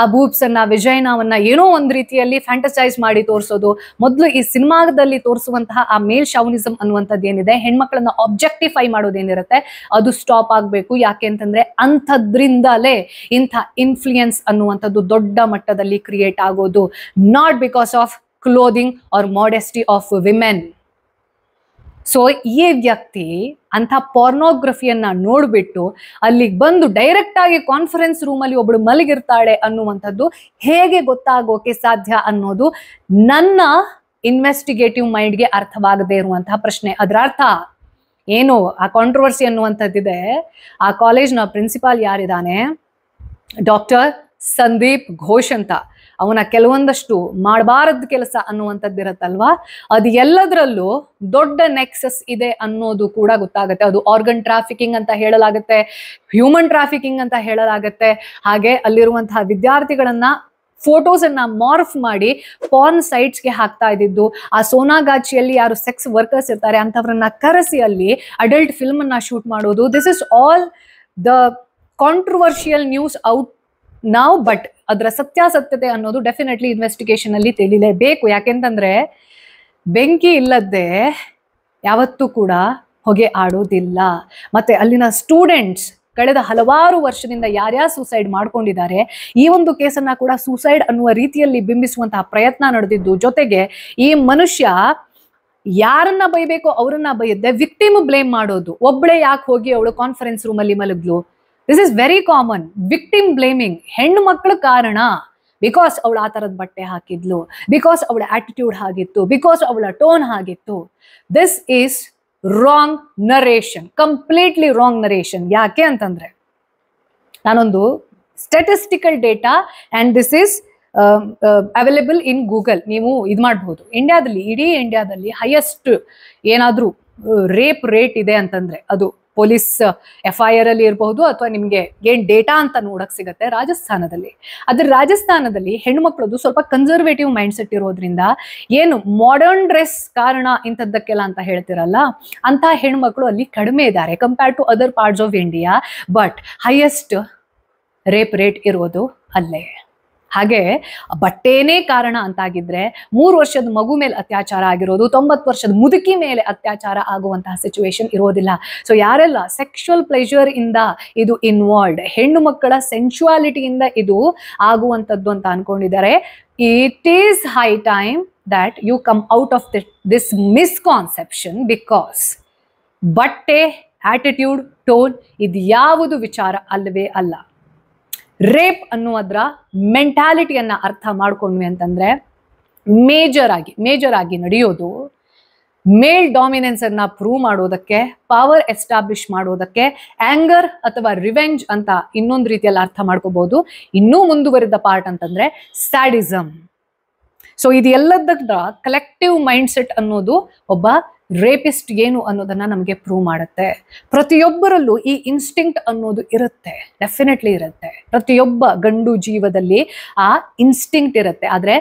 ಆ ಬೂಬ್ಸ್ ಅನ್ನ ವಿಜಯನವನ್ನ ಏನೋ ಒಂದು ರೀತಿಯಲ್ಲಿ ಫ್ಯಾಂಟಸೈಸ್ ಮಾಡಿ ತೋರಿಸೋದು ಮೊದಲು ಈ ಸಿನಿಮಾದಲ್ಲಿ ತೋರಿಸುವಂತಹ ಆ ಮೇಲ್ ಶೌನಿಸಮ್ ಅನ್ನುವಂಥದ್ದು ಏನಿದೆ ಹೆಣ್ಮಕ್ಳನ್ನ ಆಬ್ಜೆಕ್ಟಿಫೈ ಮಾಡೋದೇನಿರುತ್ತೆ ಅದು ಸ್ಟಾಪ್ ಆಗಬೇಕು ಯಾಕೆ ಅಂತಂದ್ರೆ ಅಂಥದ್ರಿಂದಲೇ ಇಂಥ ಇನ್ಫ್ಲೂಯೆನ್ಸ್ ಅನ್ನುವಂಥದ್ದು ದೊಡ್ಡ ಮಟ್ಟದಲ್ಲಿ ಕ್ರಿಯೇಟ್ ಆಗೋದು not because of clothing or modesty of women so ಈ ವ್ಯಕ್ತಿ ಅಂಥ ಪೋರ್ನೋಗ್ರಫಿಯನ್ನ ನೋಡ್ಬಿಟ್ಟು ಅಲ್ಲಿಗೆ ಬಂದು ಡೈರೆಕ್ಟ್ ಆಗಿ ಕಾನ್ಫರೆನ್ಸ್ ರೂಮಲ್ಲಿ ಒಬ್ಬಳು ಮಲಗಿರ್ತಾಳೆ ಅನ್ನುವಂಥದ್ದು ಹೇಗೆ ಗೊತ್ತಾಗೋಕೆ ಸಾಧ್ಯ ಅನ್ನೋದು ನನ್ನ ಇನ್ವೆಸ್ಟಿಗೇಟಿವ್ ಮೈಂಡ್ಗೆ ಅರ್ಥವಾಗದೇ ಇರುವಂತಹ ಪ್ರಶ್ನೆ ಅದರ ಅರ್ಥ ಏನು ಆ ಕಾಂಟ್ರವರ್ಸಿ ಅನ್ನುವಂಥದ್ದಿದೆ ಆ ಕಾಲೇಜ್ನ ಪ್ರಿನ್ಸಿಪಾಲ್ ಯಾರಿದ್ದಾನೆ ಡಾಕ್ಟರ್ ಸಂದೀಪ್ ಘೋಷ್ ಅಂತ ಅವನ ಕೆಲವೊಂದಷ್ಟು ಮಾಡಬಾರದ ಕೆಲಸ ಅನ್ನುವಂಥದ್ದು ಇರುತ್ತಲ್ವಾ ಅದು ಎಲ್ಲದರಲ್ಲೂ ದೊಡ್ಡ ನೆಕ್ಸಸ್ ಇದೆ ಅನ್ನೋದು ಕೂಡ ಗೊತ್ತಾಗುತ್ತೆ ಅದು ಆರ್ಗನ್ ಟ್ರಾಫಿಕಿಂಗ್ ಅಂತ ಹೇಳಲಾಗುತ್ತೆ ಹ್ಯೂಮನ್ ಟ್ರಾಫಿಕಿಂಗ್ ಅಂತ ಹೇಳಲಾಗುತ್ತೆ ಹಾಗೆ ಅಲ್ಲಿರುವಂತಹ ವಿದ್ಯಾರ್ಥಿಗಳನ್ನ ಫೋಟೋಸ್ ಅನ್ನ ಮಾರ್ಫ್ ಮಾಡಿ ಪಾರ್ನ್ ಸೈಟ್ಸ್ಗೆ ಹಾಕ್ತಾ ಇದ್ದಿದ್ದು ಆ ಸೋನಾಗಾಚಿಯಲ್ಲಿ ಯಾರು ಸೆಕ್ಸ್ ವರ್ಕರ್ಸ್ ಇರ್ತಾರೆ ಅಂಥವ್ರನ್ನ ಕರೆಸಿ ಅಲ್ಲಿ ಅಡಲ್ಟ್ ಫಿಲ್ಮ್ ಅನ್ನ ಶೂಟ್ ಮಾಡೋದು this is all the controversial news out ನಾವು ಬಟ್ ಅದರ ಸತ್ಯಾಸತ್ಯತೆ ಅನ್ನೋದು ಡೆಫಿನೆಟ್ಲಿ ಇನ್ವೆಸ್ಟಿಗೇಷನ್ ಅಲ್ಲಿ ತಿಳಿಲೇಬೇಕು ಯಾಕೆಂತಂದ್ರೆ ಬೆಂಕಿ ಇಲ್ಲದೆ ಯಾವತ್ತೂ ಕೂಡ ಹೊಗೆ ಆಡೋದಿಲ್ಲ ಮತ್ತೆ ಅಲ್ಲಿನ ಸ್ಟೂಡೆಂಟ್ಸ್ ಕಳೆದ ಹಲವಾರು ವರ್ಷದಿಂದ ಯಾರ್ಯಾರು ಸೂಸೈಡ್ ಮಾಡ್ಕೊಂಡಿದ್ದಾರೆ ಈ ಒಂದು ಕೇಸನ್ನ ಕೂಡ ಸೂಸೈಡ್ ಅನ್ನುವ ರೀತಿಯಲ್ಲಿ ಬಿಂಬಿಸುವಂತಹ ಪ್ರಯತ್ನ ನಡೆದಿದ್ದು ಜೊತೆಗೆ ಈ ಮನುಷ್ಯ ಯಾರನ್ನ ಬೈಬೇಕೋ ಅವರನ್ನ ಬೈಯದೆ ವಿಕ್ಟಿಮ್ ಬ್ಲೇಮ್ ಮಾಡೋದು ಒಬ್ಬಳೇ ಯಾಕೆ ಹೋಗಿ ಅವಳು ಕಾನ್ಫರೆನ್ಸ್ ರೂಮಲ್ಲಿ ಮಲಗ್ಲು this is very common victim blaming ಹೆಣ್ಣು ಮಕ್ಕಳು ಕಾರಣ ಬಿಕಾಸ್ ಅವಳು ಆ ಥರದ ಬಟ್ಟೆ ಹಾಕಿದ್ಲು ಬಿಕಾಸ್ ಅವಳ ಆಟಿಟ್ಯೂಡ್ ಆಗಿತ್ತು ಬಿಕಾಸ್ ಅವಳ ಟೋನ್ ಆಗಿತ್ತು this is wrong narration completely wrong narration ಯಾಕೆ ಅಂತಂದ್ರೆ ನಾನೊಂದು statistical data and this is available in Google ನೀವು ಇದು ಮಾಡಬಹುದು ಇಂಡಿಯಾದಲ್ಲಿ ಇಡೀ ಇಂಡಿಯಾದಲ್ಲಿ ಹೈಯೆಸ್ಟ್ ಏನಾದರೂ ರೇಪ್ ರೇಟ್ ಇದೆ ಅಂತಂದ್ರೆ ಅದು ಪೊಲೀಸ್ ಎಫ್ ಐ ಆರ್ ಅಲ್ಲಿ ಇರಬಹುದು ಅಥವಾ ನಿಮಗೆ ಏನ್ ಡೇಟಾ ಅಂತ ನೋಡಕ್ ಸಿಗತ್ತೆ ರಾಜಸ್ಥಾನದಲ್ಲಿ ಅದ್ರ ರಾಜಸ್ಥಾನದಲ್ಲಿ ಹೆಣ್ಮಕ್ಳದು ಸ್ವಲ್ಪ ಕನ್ಸರ್ವೇಟಿವ್ ಮೈಂಡ್ ಸೆಟ್ ಇರೋದ್ರಿಂದ ಏನು ಮಾಡರ್ನ್ ಡ್ರೆಸ್ ಕಾರಣ ಇಂಥದ್ದಕ್ಕೆಲ್ಲ ಅಂತ ಹೇಳ್ತಿರಲ್ಲ ಅಂತ ಹೆಣ್ಮಕ್ಳು ಅಲ್ಲಿ ಕಡಿಮೆ ಇದ್ದಾರೆ compare to other parts of India but highest rape rate ಇರೋದು ಅಲ್ಲೇ ಹಾಗೆ ಬಟ್ಟೆನೇ ಕಾರಣ ಅಂತಾಗಿದ್ರೆ ಮೂರು ವರ್ಷದ ಮಗು ಮೇಲೆ ಅತ್ಯಾಚಾರ ಆಗಿರೋದು ತೊಂಬತ್ತು ವರ್ಷದ ಮುದುಕಿ ಮೇಲೆ ಅತ್ಯಾಚಾರ ಆಗುವಂತಹ ಸಿಚುವೇಶನ್ ಇರೋದಿಲ್ಲ ಸೊ ಯಾರೆಲ್ಲ ಸೆಕ್ಷುವಲ್ ಪ್ಲೆಜರ್ ಇಂದ ಇದು ಇನ್ವಾಲ್ವ್ಡ್ ಹೆಣ್ಣು ಮಕ್ಕಳ ಸೆನ್ಶುವಾಲಿಟಿಯಿಂದ ಇದು ಆಗುವಂಥದ್ದು ಅಂತ ಅನ್ಕೊಂಡಿದ್ದಾರೆ it is high time that you come out of this this misconception because ಬಟ್ಟೆ ಆಟಿಟ್ಯೂಡ್ ಟೋನ್ ಇದು ಯಾವುದು ವಿಚಾರ ಅಲ್ಲವೇ ಅಲ್ಲ ರೇಪ್ ಅನ್ನುವುದರ ಮೆಂಟಾಲಿಟಿಯನ್ನ ಅರ್ಥ ಮಾಡಿಕೊಂಡ್ವಿ ಅಂತಂದ್ರೆ ಮೇಜರ್ ಆಗಿ ಮೇಜರ್ ಆಗಿ ನಡೆಯೋದು ಮೇಲ್ ಡಾಮಿನೆನ್ಸ್ ಅನ್ನ ಪ್ರೂವ್ ಮಾಡೋದಕ್ಕೆ ಪವರ್ ಎಸ್ಟಾಬ್ಲಿಷ್ ಮಾಡೋದಕ್ಕೆ ಆಂಗರ್ ಅಥವಾ ರಿವೆಂಜ್ ಅಂತ ಇನ್ನೊಂದು ರೀತಿಯಲ್ಲಿ ಅರ್ಥ ಮಾಡ್ಕೋಬಹುದು ಇನ್ನೂ ಮುಂದುವರೆದ ಪಾರ್ಟ್ ಅಂತಂದ್ರೆ ಸ್ಯಾಡಿಸಮ್ ಸೊ ಎಲ್ಲದ ಕಲೆಕ್ಟಿವ್ ಮೈಂಡ್ಸೆಟ್ ಅನ್ನೋದು ಒಬ್ಬ ರೇಪಿಸ್ಟ್ ಏನು ಅನ್ನೋದನ್ನ ನಮಗೆ ಪ್ರೂವ್ ಮಾಡುತ್ತೆ ಪ್ರತಿಯೊಬ್ಬರಲ್ಲೂ ಈ ಇನ್ಸ್ಟಿಂಕ್ಟ್ ಅನ್ನೋದು ಇರುತ್ತೆ ಡೆಫಿನೆಟ್ಲಿ ಇರುತ್ತೆ ಪ್ರತಿಯೊಬ್ಬ ಗಂಡು ಜೀವದಲ್ಲಿ ಆ ಇನ್ಸ್ಟಿಂಕ್ಟ್ ಇರುತ್ತೆ ಆದ್ರೆ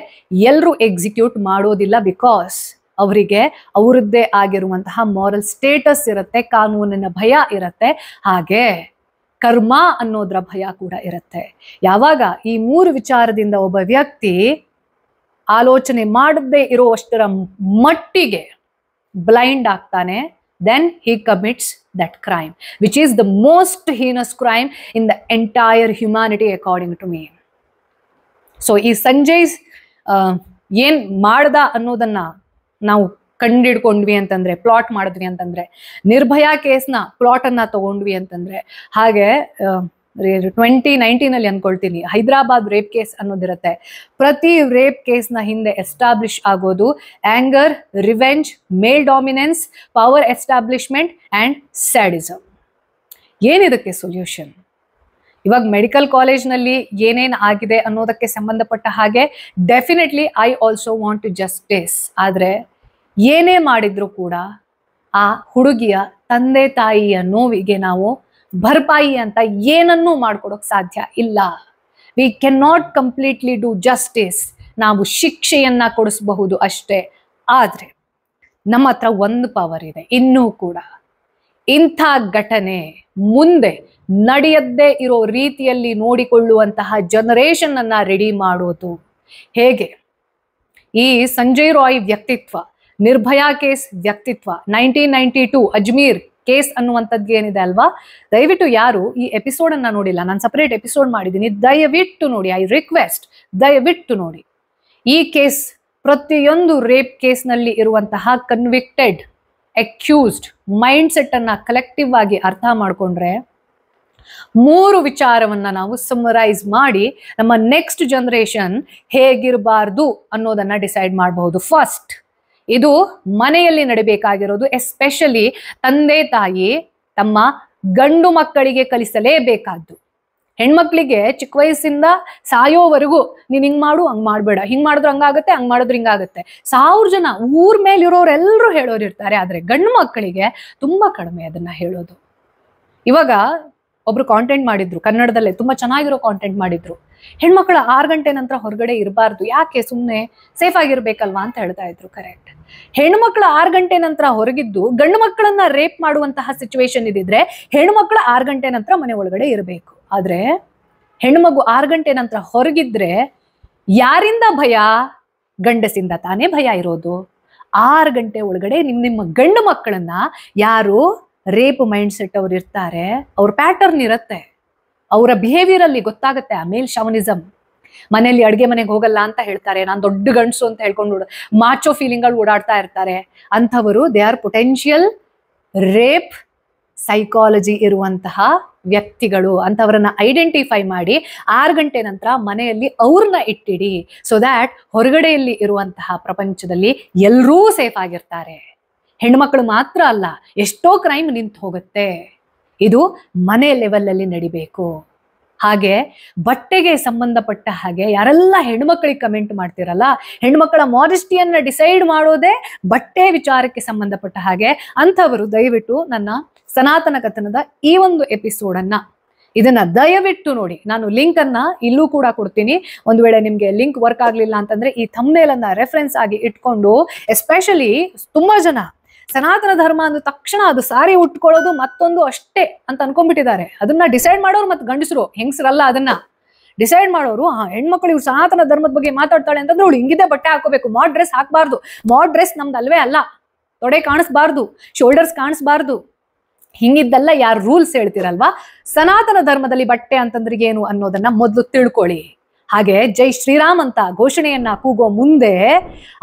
ಎಲ್ಲರೂ ಎಕ್ಸಿಕ್ಯೂಟ್ ಮಾಡೋದಿಲ್ಲ ಬಿಕಾಸ್ ಅವರಿಗೆ ಅವರದ್ದೇ ಆಗಿರುವಂತಹ ಮಾರಲ್ ಸ್ಟೇಟಸ್ ಇರುತ್ತೆ ಕಾನೂನಿನ ಭಯ ಇರುತ್ತೆ ಹಾಗೆ ಕರ್ಮ ಅನ್ನೋದ್ರ ಭಯ ಕೂಡ ಇರುತ್ತೆ ಯಾವಾಗ ಈ ಮೂರು ವಿಚಾರದಿಂದ ಒಬ್ಬ ವ್ಯಕ್ತಿ ಆಲೋಚನೆ ಮಾಡದೇ ಇರುವಷ್ಟರ ಮಟ್ಟಿಗೆ ಬ್ಲೈಂಡ್ ಆಗ್ತಾನೆ then he commits that crime which is the most heinous crime in the entire humanity according to me so ಈ ಸಂಜಯ್ ಏನ್ ಮಾಡ್ದ ಅನ್ನೋದನ್ನ ನಾವು ಕಂಡಿಡ್ಕೊಂಡ್ವಿ ಅಂತಂದ್ರೆ ಪ್ಲಾಟ್ ಮಾಡಿದ್ವಿ ಅಂತಂದ್ರೆ ನಿರ್ಭಯಾ ಕೇಸ್ನ ಪ್ಲಾಟ್ ಅನ್ನ ತಗೊಂಡ್ವಿ ಅಂತಂದ್ರೆ ಹಾಗೆ ಟ್ವೆಂಟಿ ನೈನ್ಟೀನಲ್ಲಿ ಅಂದ್ಕೊಳ್ತೀನಿ ಹೈದರಾಬಾದ್ ರೇಪ್ ಕೇಸ್ ಅನ್ನೋದಿರುತ್ತೆ ಪ್ರತಿ ರೇಪ್ ಕೇಸ್ನ ಹಿಂದೆ ಎಸ್ಟಾಬ್ಲಿಷ್ ಆಗೋದು anger revenge male dominance power establishment and sadism ಏನಿದಕ್ಕೆ ಸೊಲ್ಯೂಷನ್ ಇವಾಗ ಮೆಡಿಕಲ್ ಕಾಲೇಜ್ನಲ್ಲಿ ಏನೇನು ಆಗಿದೆ ಅನ್ನೋದಕ್ಕೆ ಸಂಬಂಧಪಟ್ಟ ಹಾಗೆ definitely I also want to justice ಆದ್ರೆ ಏನೇ ಮಾಡಿದ್ರು ಕೂಡ ಆ ಹುಡುಗಿಯ ತಂದೆ ತಾಯಿಯ ನೋವಿಗೆ ನಾವು ಭರ್ಪಾಯಿ ಅಂತ ಏನನ್ನೂ ಮಾಡ್ಕೊಡೋಕ್ ಸಾಧ್ಯ ಇಲ್ಲ we can not completely do justice ನಾವು ಶಿಕ್ಷೆಯನ್ನ ಕೊಡಿಸಬಹುದು ಅಷ್ಟೇ ಆದ್ರೆ ನಮ್ಮ ಹತ್ರ ಒಂದು ಪವರ್ ಇದೆ ಇನ್ನೂ ಕೂಡ ಇಂಥ ಘಟನೆ ಮುಂದೆ ನಡೆಯದ್ದೇ ಇರೋ ರೀತಿಯಲ್ಲಿ ನೋಡಿಕೊಳ್ಳುವಂತಹ ಜನರೇಷನ್ ಅನ್ನ ರೆಡಿ ಮಾಡೋದು ಹೇಗೆ ಈ ಸಂಜಯ್ ರಾಯ್ ವ್ಯಕ್ತಿತ್ವ ನಿರ್ಭಯಾ ಕೇಸ್ ವ್ಯಕ್ತಿತ್ವ nineteen ninety two Ajmer case ಅನ್ನುವಂಥದ್ದು ಏನಿದೆ ಅಲ್ವಾ ದಯವಿಟ್ಟು ಯಾರು ಈ ಎಪಿಸೋಡ್ ಅನ್ನ ನೋಡಿಲ್ಲ ನಾನು ಸಪರೇಟ್ ಎಪಿಸೋಡ್ ಮಾಡಿದ್ದೀನಿ ದಯವಿಟ್ಟು ನೋಡಿ ಐ ರಿಕ್ವೆಸ್ಟ್ ದಯವಿಟ್ಟು ನೋಡಿ ಈ ಕೇಸ್ ಪ್ರತಿಯೊಂದು ರೇಪ್ ಕೇಸ್ನಲ್ಲಿ ಇರುವಂತಹ ಕನ್ವಿಕ್ಟೆಡ್ ಅಕ್ಯೂಸ್ಡ್ ಮೈಂಡ್ ಸೆಟ್ ಅನ್ನ ಕಲೆಕ್ಟಿವ್ ಆಗಿ ಅರ್ಥ ಮಾಡಿಕೊಂಡ್ರೆ ಮೂರು ವಿಚಾರವನ್ನ ನಾವು ಸಮರೈಸ್ ಮಾಡಿ ನಮ್ಮ ನೆಕ್ಸ್ಟ್ ಜನರೇಷನ್ ಹೇಗಿರಬಾರ್ದು ಅನ್ನೋದನ್ನ ಡಿಸೈಡ್ ಮಾಡಬಹುದು ಫಸ್ಟ್ ಇದು ಮನೆಯಲ್ಲಿ ನಡಬೇಕಾಗಿರೋದು ಎಸ್ಪೆಷಲಿ ತಂದೆ ತಾಯಿ ತಮ್ಮ ಗಂಡು ಮಕ್ಕಳಿಗೆ ಕಲಿಸಲೇಬೇಕಾದ್ದು ಹೆಣ್ಮಕ್ಳಿಗೆ ಚಿಕ್ಕ ವಯಸ್ಸಿಂದ ಸಾಯೋವರೆಗೂ ನೀನ್ ಹಿಂಗ್ ಮಾಡು ಹಂಗ್ ಮಾಡ್ಬೇಡ ಹಿಂಗ್ ಮಾಡಿದ್ರು ಹಂಗಾಗತ್ತೆ ಹಂಗ್ ಮಾಡಿದ್ರು ಹಿಂಗಾಗತ್ತೆ ಸಾವಿರ ಜನ ಊರ್ ಇರೋರೆಲ್ಲರೂ ಹೇಳೋರು ಇರ್ತಾರೆ ಆದ್ರೆ ಗಂಡು ಮಕ್ಕಳಿಗೆ ತುಂಬಾ ಕಡಿಮೆ ಅದನ್ನ ಹೇಳೋದು ಇವಾಗ ಒಬ್ರು ಕಾಂಟೆಂಟ್ ಮಾಡಿದ್ರು ಕನ್ನಡದಲ್ಲೇ ತುಂಬಾ ಚೆನ್ನಾಗಿರೋ ಕಾಂಟೆಂಟ್ ಮಾಡಿದ್ರು ಹೆಣ್ಮಕ್ಳು ಆರು ಗಂಟೆ ನಂತರ ಹೊರಗಡೆ ಇರಬಾರ್ದು ಯಾಕೆ ಸುಮ್ಮನೆ ಸೇಫ್ ಆಗಿರ್ಬೇಕಲ್ವಾ ಅಂತ ಹೇಳ್ತಾ ಇದ್ರು ಕರೆಕ್ಟ್ ಹೆಣ್ಮಕ್ಳು ಆರು ಗಂಟೆ ನಂತರ ಹೊರಗಿದ್ದು ಗಂಡು ಮಕ್ಕಳನ್ನ ರೇಪ್ ಮಾಡುವಂತಹ ಸಿಚುವೇಶನ್ ಇದಿದ್ರೆ ಹೆಣ್ಮಕ್ಳು ಆರು ಗಂಟೆ ನಂತರ ಮನೆ ಒಳಗಡೆ ಇರಬೇಕು ಆದ್ರೆ ಹೆಣ್ಮಗು ಆರು ಗಂಟೆ ನಂತರ ಹೊರಗಿದ್ರೆ ಯಾರಿಂದ ಭಯ ಗಂಡಸಿಂದ ತಾನೇ ಭಯ ಇರೋದು ಆರು ಗಂಟೆ ಒಳಗಡೆ ನಿಮ್ ನಿಮ್ಮ ಗಂಡು ಮಕ್ಕಳನ್ನ ಯಾರು ರೇಪ್ ಮೈಂಡ್ ಸೆಟ್ ಅವ್ರು ಇರ್ತಾರೆ ಅವ್ರ ಪ್ಯಾಟರ್ನ್ ಇರುತ್ತೆ ಅವರ ಬಿಹೇವಿಯರ್ ಅಲ್ಲಿ ಗೊತ್ತಾಗುತ್ತೆ ಆ ಮೇಲ್ ಶವನಿಸಮ್ ಮನೆಯಲ್ಲಿ ಅಡುಗೆ ಮನೆಗೆ ಹೋಗಲ್ಲ ಅಂತ ಹೇಳ್ತಾರೆ ನಾನು ದೊಡ್ಡ ಗಂಡಸು ಅಂತ ಹೇಳ್ಕೊಂಡು ಮಾಚೋ ಫೀಲಿಂಗ್ ಅಲ್ಲಿ ಓಡಾಡ್ತಾ ಇರ್ತಾರೆ ಅಂಥವರು they are potential rape psychology ಇರುವಂತಹ ವ್ಯಕ್ತಿಗಳು ಅಂತವರನ್ನ ಐಡೆಂಟಿಫೈ ಮಾಡಿ ಆರು ಗಂಟೆ ನಂತರ ಮನೆಯಲ್ಲಿ ಅವ್ರನ್ನ ಇಟ್ಟಿಡಿ ಸೊ ದ್ಯಾಟ್ ಹೊರಗಡೆಯಲ್ಲಿ ಇರುವಂತಹ ಪ್ರಪಂಚದಲ್ಲಿ ಎಲ್ಲರೂ ಸೇಫ್ ಆಗಿರ್ತಾರೆ ಹೆಣ್ಮಕ್ಳು ಮಾತ್ರ ಅಲ್ಲ ಎಷ್ಟೋ ಕ್ರೈಮ್ ನಿಂತು ಹೋಗುತ್ತೆ ಇದು ಮನೆ ಲೆವೆಲ್ ಅಲ್ಲಿ ನಡಿಬೇಕು ಹಾಗೆ ಬಟ್ಟೆಗೆ ಸಂಬಂಧಪಟ್ಟ ಹಾಗೆ ಯಾರೆಲ್ಲ ಹೆಣ್ಮಕ್ಳಿಗೆ ಕಮೆಂಟ್ ಮಾಡ್ತಿರಲ್ಲ ಹೆಣ್ಮಕ್ಳ ಮಾಡೆಸ್ಟಿಯನ್ನ ಡಿಸೈಡ್ ಮಾಡೋದೇ ಬಟ್ಟೆ ವಿಚಾರಕ್ಕೆ ಸಂಬಂಧಪಟ್ಟ ಹಾಗೆ ಅಂಥವರು ದಯವಿಟ್ಟು ನನ್ನ ಸನಾತನ ಕಥನದ ಈ ಒಂದು ಎಪಿಸೋಡ್ ಅನ್ನ ಇದನ್ನ ದಯವಿಟ್ಟು ನೋಡಿ ನಾನು ಲಿಂಕ್ ಅನ್ನ ಇಲ್ಲೂ ಕೂಡ ಕೊಡ್ತೀನಿ ಒಂದು ವೇಳೆ ನಿಮ್ಗೆ ಲಿಂಕ್ ವರ್ಕ್ ಆಗ್ಲಿಲ್ಲ ಅಂತಂದ್ರೆ ಈ ಥಂಬ್ನೇಲ್ ಅನ್ನ ರೆಫರೆನ್ಸ್ ಆಗಿ ಇಟ್ಕೊಂಡು ಎಸ್ಪೆಷಲಿ ತುಂಬಾ ಜನ ಸನಾತನ ಧರ್ಮ ಅಂದ ತಕ್ಷಣ ಅದು ಸಾರಿ ಉಟ್ಕೊಳ್ಳೋದು ಮತ್ತೊಂದು ಅಷ್ಟೇ ಅಂತ ಅನ್ಕೊಂಡ್ಬಿಟ್ಟಿದ್ದಾರೆ ಅದನ್ನ ಡಿಸೈಡ್ ಮಾಡೋರು ಮತ್ತೆ ಗಂಡಸರು ಹೆಂಗಸರಲ್ಲ ಅದನ್ನ ಡಿಸೈಡ್ ಮಾಡೋರು ಆ ಹೆಣ್ಮಕ್ಳು ಇವ್ರು ಸನಾತನ ಧರ್ಮದ ಬಗ್ಗೆ ಮಾತಾಡ್ತಾಳೆ ಅಂತಂದ್ರೆ ಅವಳು ಹಿಂಗಿದೆ ಬಟ್ಟೆ ಹಾಕೋಬೇಕು ಮಾಡ್ ಡ್ರೆಸ್ ಹಾಕಬಾರ್ದು ಮಾಡ್ ಡ್ರೆಸ್ ನಮ್ದು ಅಲ್ವೇ ಅಲ್ಲ ತೊಡೆ ಕಾಣಿಸ್ಬಾರ್ದು ಶೋಲ್ಡರ್ಸ್ ಕಾಣಿಸ್ಬಾರ್ದು ಹಿಂಗಿದ್ದೆಲ್ಲ ಯಾರು ರೂಲ್ಸ್ ಹೇಳ್ತಿರಲ್ವಾ ಸನಾತನ ಧರ್ಮದಲ್ಲಿ ಬಟ್ಟೆ ಅಂತಂದ್ರೆ ಏನು ಅನ್ನೋದನ್ನ ಮೊದಲು ತಿಳ್ಕೊಳ್ಳಿ ಹಾಗೆ ಜೈ ಶ್ರೀರಾಮ್ ಅಂತ ಘೋಷಣೆಯನ್ನ ಕೂಗೋ ಮುಂದೆ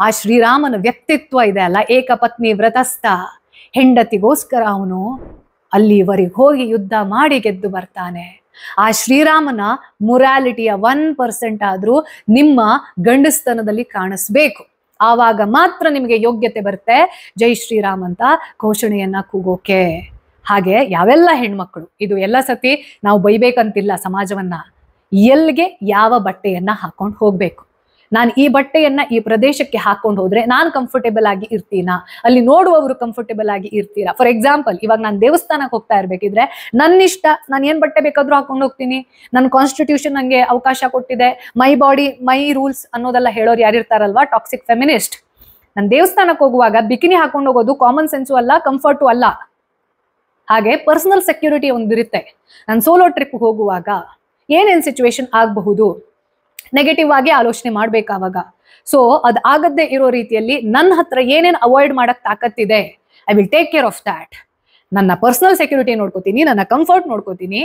ಆ ಶ್ರೀರಾಮನ ವ್ಯಕ್ತಿತ್ವ ಇದೆ ಅಲ್ಲ ಏಕಪತ್ನಿ ವ್ರತಸ್ಥ ಹೆಂಡತಿಗೋಸ್ಕರ ಅವನು ಅಲ್ಲಿವರೆಗೆ ಹೋಗಿ ಯುದ್ಧ ಮಾಡಿ ಗೆದ್ದು ಬರ್ತಾನೆ ಆ ಶ್ರೀರಾಮನ ಮೊರಾಲಿಟಿಯ ಒನ್ ಪರ್ಸೆಂಟ್ ಆದ್ರೂ ನಿಮ್ಮ ಗಂಡಸ್ತನದಲ್ಲಿ ಕಾಣಿಸ್ಬೇಕು ಆವಾಗ ಮಾತ್ರ ನಿಮಗೆ ಯೋಗ್ಯತೆ ಬರುತ್ತೆ ಜೈ ಶ್ರೀರಾಮ್ ಅಂತ ಘೋಷಣೆಯನ್ನ ಕೂಗೋಕೆ ಹಾಗೆ ಯಾವೆಲ್ಲ ಹೆಣ್ಮಕ್ಳು ಇದು ಎಲ್ಲ ಸತಿ ನಾವು ಬೈಬೇಕಂತಿಲ್ಲ ಸಮಾಜವನ್ನ ಎಲ್ಲಿಗೆ ಯಾವ ಬಟ್ಟೆಯನ್ನ ಹಾಕೊಂಡು ಹೋಗ್ಬೇಕು ನಾನು ಈ ಬಟ್ಟೆಯನ್ನ ಈ ಪ್ರದೇಶಕ್ಕೆ ಹಾಕೊಂಡು ಹೋದ್ರೆ ನಾನು ಕಂಫರ್ಟೇಬಲ್ ಆಗಿ ಇರ್ತೀನಾ ಅಲ್ಲಿ ನೋಡುವವರು ಕಂಫರ್ಟೇಬಲ್ ಆಗಿ ಇರ್ತೀರಾ ಫಾರ್ ಎಕ್ಸಾಂಪಲ್ ಇವಾಗ ನಾನು ದೇವಸ್ಥಾನಕ್ಕೆ ಹೋಗ್ತಾ ಇರ್ಬೇಕಿದ್ರೆ ನನ್ನ ಇಷ್ಟ ನಾನು ಏನ್ ಬಟ್ಟೆ ಬೇಕಾದ್ರೂ ಹಾಕೊಂಡು ಹೋಗ್ತೀನಿ ನನ್ನ ಕಾನ್ಸ್ಟಿಟ್ಯೂಷನ್ ನಂಗೆ ಅವಕಾಶ ಕೊಟ್ಟಿದೆ ಮೈ ಬಾಡಿ ಮೈ ರೂಲ್ಸ್ ಅನ್ನೋದೆಲ್ಲ ಹೇಳೋರು ಯಾರಿರ್ತಾರಲ್ವಾ ಟಾಕ್ಸಿಕ್ ಫೆಮಿನಿಸ್ಟ್ ನನ್ನ ದೇವಸ್ಥಾನಕ್ಕೆ ಹೋಗುವಾಗ ಬಿಕಿನಿ ಹಾಕೊಂಡು ಹೋಗೋದು ಕಾಮನ್ ಸೆನ್ಸು ಅಲ್ಲ ಕಂಫರ್ಟು ಅಲ್ಲ ಹಾಗೆ ಪರ್ಸನಲ್ ಸೆಕ್ಯೂರಿಟಿ ಒಂದಿರುತ್ತೆ ನಾನು ಸೋಲೋ ಟ್ರಿಪ್ ಹೋಗುವಾಗ ಏನೇನು ಸಿಚುವೇಶನ್ ಆಗಬಹುದು ನೆಗೆಟಿವ್ ಆಗಿ ಆಲೋಚನೆ ಮಾಡ್ಬೇಕು ಆವಾಗ ಸೊ ಅದ್ ಆಗದ್ದೇ ಇರೋ ರೀತಿಯಲ್ಲಿ ನನ್ನ ಹತ್ರ ಏನೇನು ಅವಾಯ್ಡ್ ಮಾಡಕ್ ತಾಕತ್ತಿದೆ I will take care of that ನನ್ನ ಪರ್ಸನಲ್ ಸೆಕ್ಯೂರಿಟಿ ನೋಡ್ಕೋತೀನಿ ನನ್ನ ಕಂಫರ್ಟ್ ನೋಡ್ಕೋತೀನಿ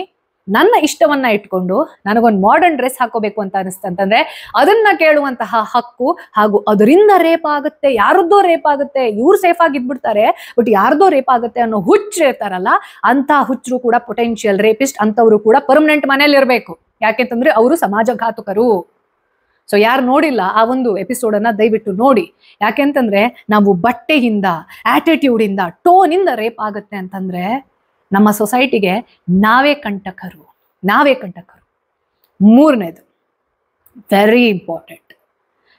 ನನ್ನ ಇಷ್ಟವನ್ನ ಇಟ್ಕೊಂಡು ನನಗೊಂದು ಮಾಡರ್ನ್ ಡ್ರೆಸ್ ಹಾಕೋಬೇಕು ಅಂತ ಅನಿಸ್ತಂತಂದ್ರೆ ಅದನ್ನ ಕೇಳುವಂತಹ ಹಕ್ಕು ಹಾಗೂ ಅದರಿಂದ ರೇಪ್ ಆಗುತ್ತೆ ಯಾರದ್ದೋ ರೇಪ್ ಆಗುತ್ತೆ ಇವ್ರು ಸೇಫ್ ಇದ್ಬಿಡ್ತಾರೆ ಬಟ್ ಯಾರ್ದೋ ರೇಪ್ ಆಗುತ್ತೆ ಅನ್ನೋ ಹುಚ್ಚು ಇರ್ತಾರಲ್ಲ ಅಂತ ಹುಚ್ಚರು ಕೂಡ ಪೊಟೆನ್ಷಿಯಲ್ ರೇಪಿಸ್ಟ್ ಅಂತವರು ಕೂಡ ಪರ್ಮನೆಂಟ್ ಮನೆಯಲ್ಲಿ ಇರಬೇಕು ಯಾಕೆಂತಂದ್ರೆ ಅವರು ಸಮಾಜಘಾತುಕರು ಸೊ ಯಾರು ನೋಡಿಲ್ಲ ಆ ಒಂದು ಎಪಿಸೋಡ್ ಅನ್ನ ದಯವಿಟ್ಟು ನೋಡಿ ಯಾಕೆಂತಂದ್ರೆ ನಾವು ಬಟ್ಟೆಯಿಂದ ಆಟಿಟ್ಯೂಡ್ ಇಂದ ಟೋನ್ ಇಂದ ರೇಪ್ ಆಗುತ್ತೆ ಅಂತಂದ್ರೆ ನಮ್ಮ ಸೊಸೈಟಿಗೆ ನಾವೇ ಕಂಟಕರು ನಾವೇ ಕಂಟಕರು ಮೂರನೇದು ವೆರಿ ಇಂಪಾರ್ಟೆಂಟ್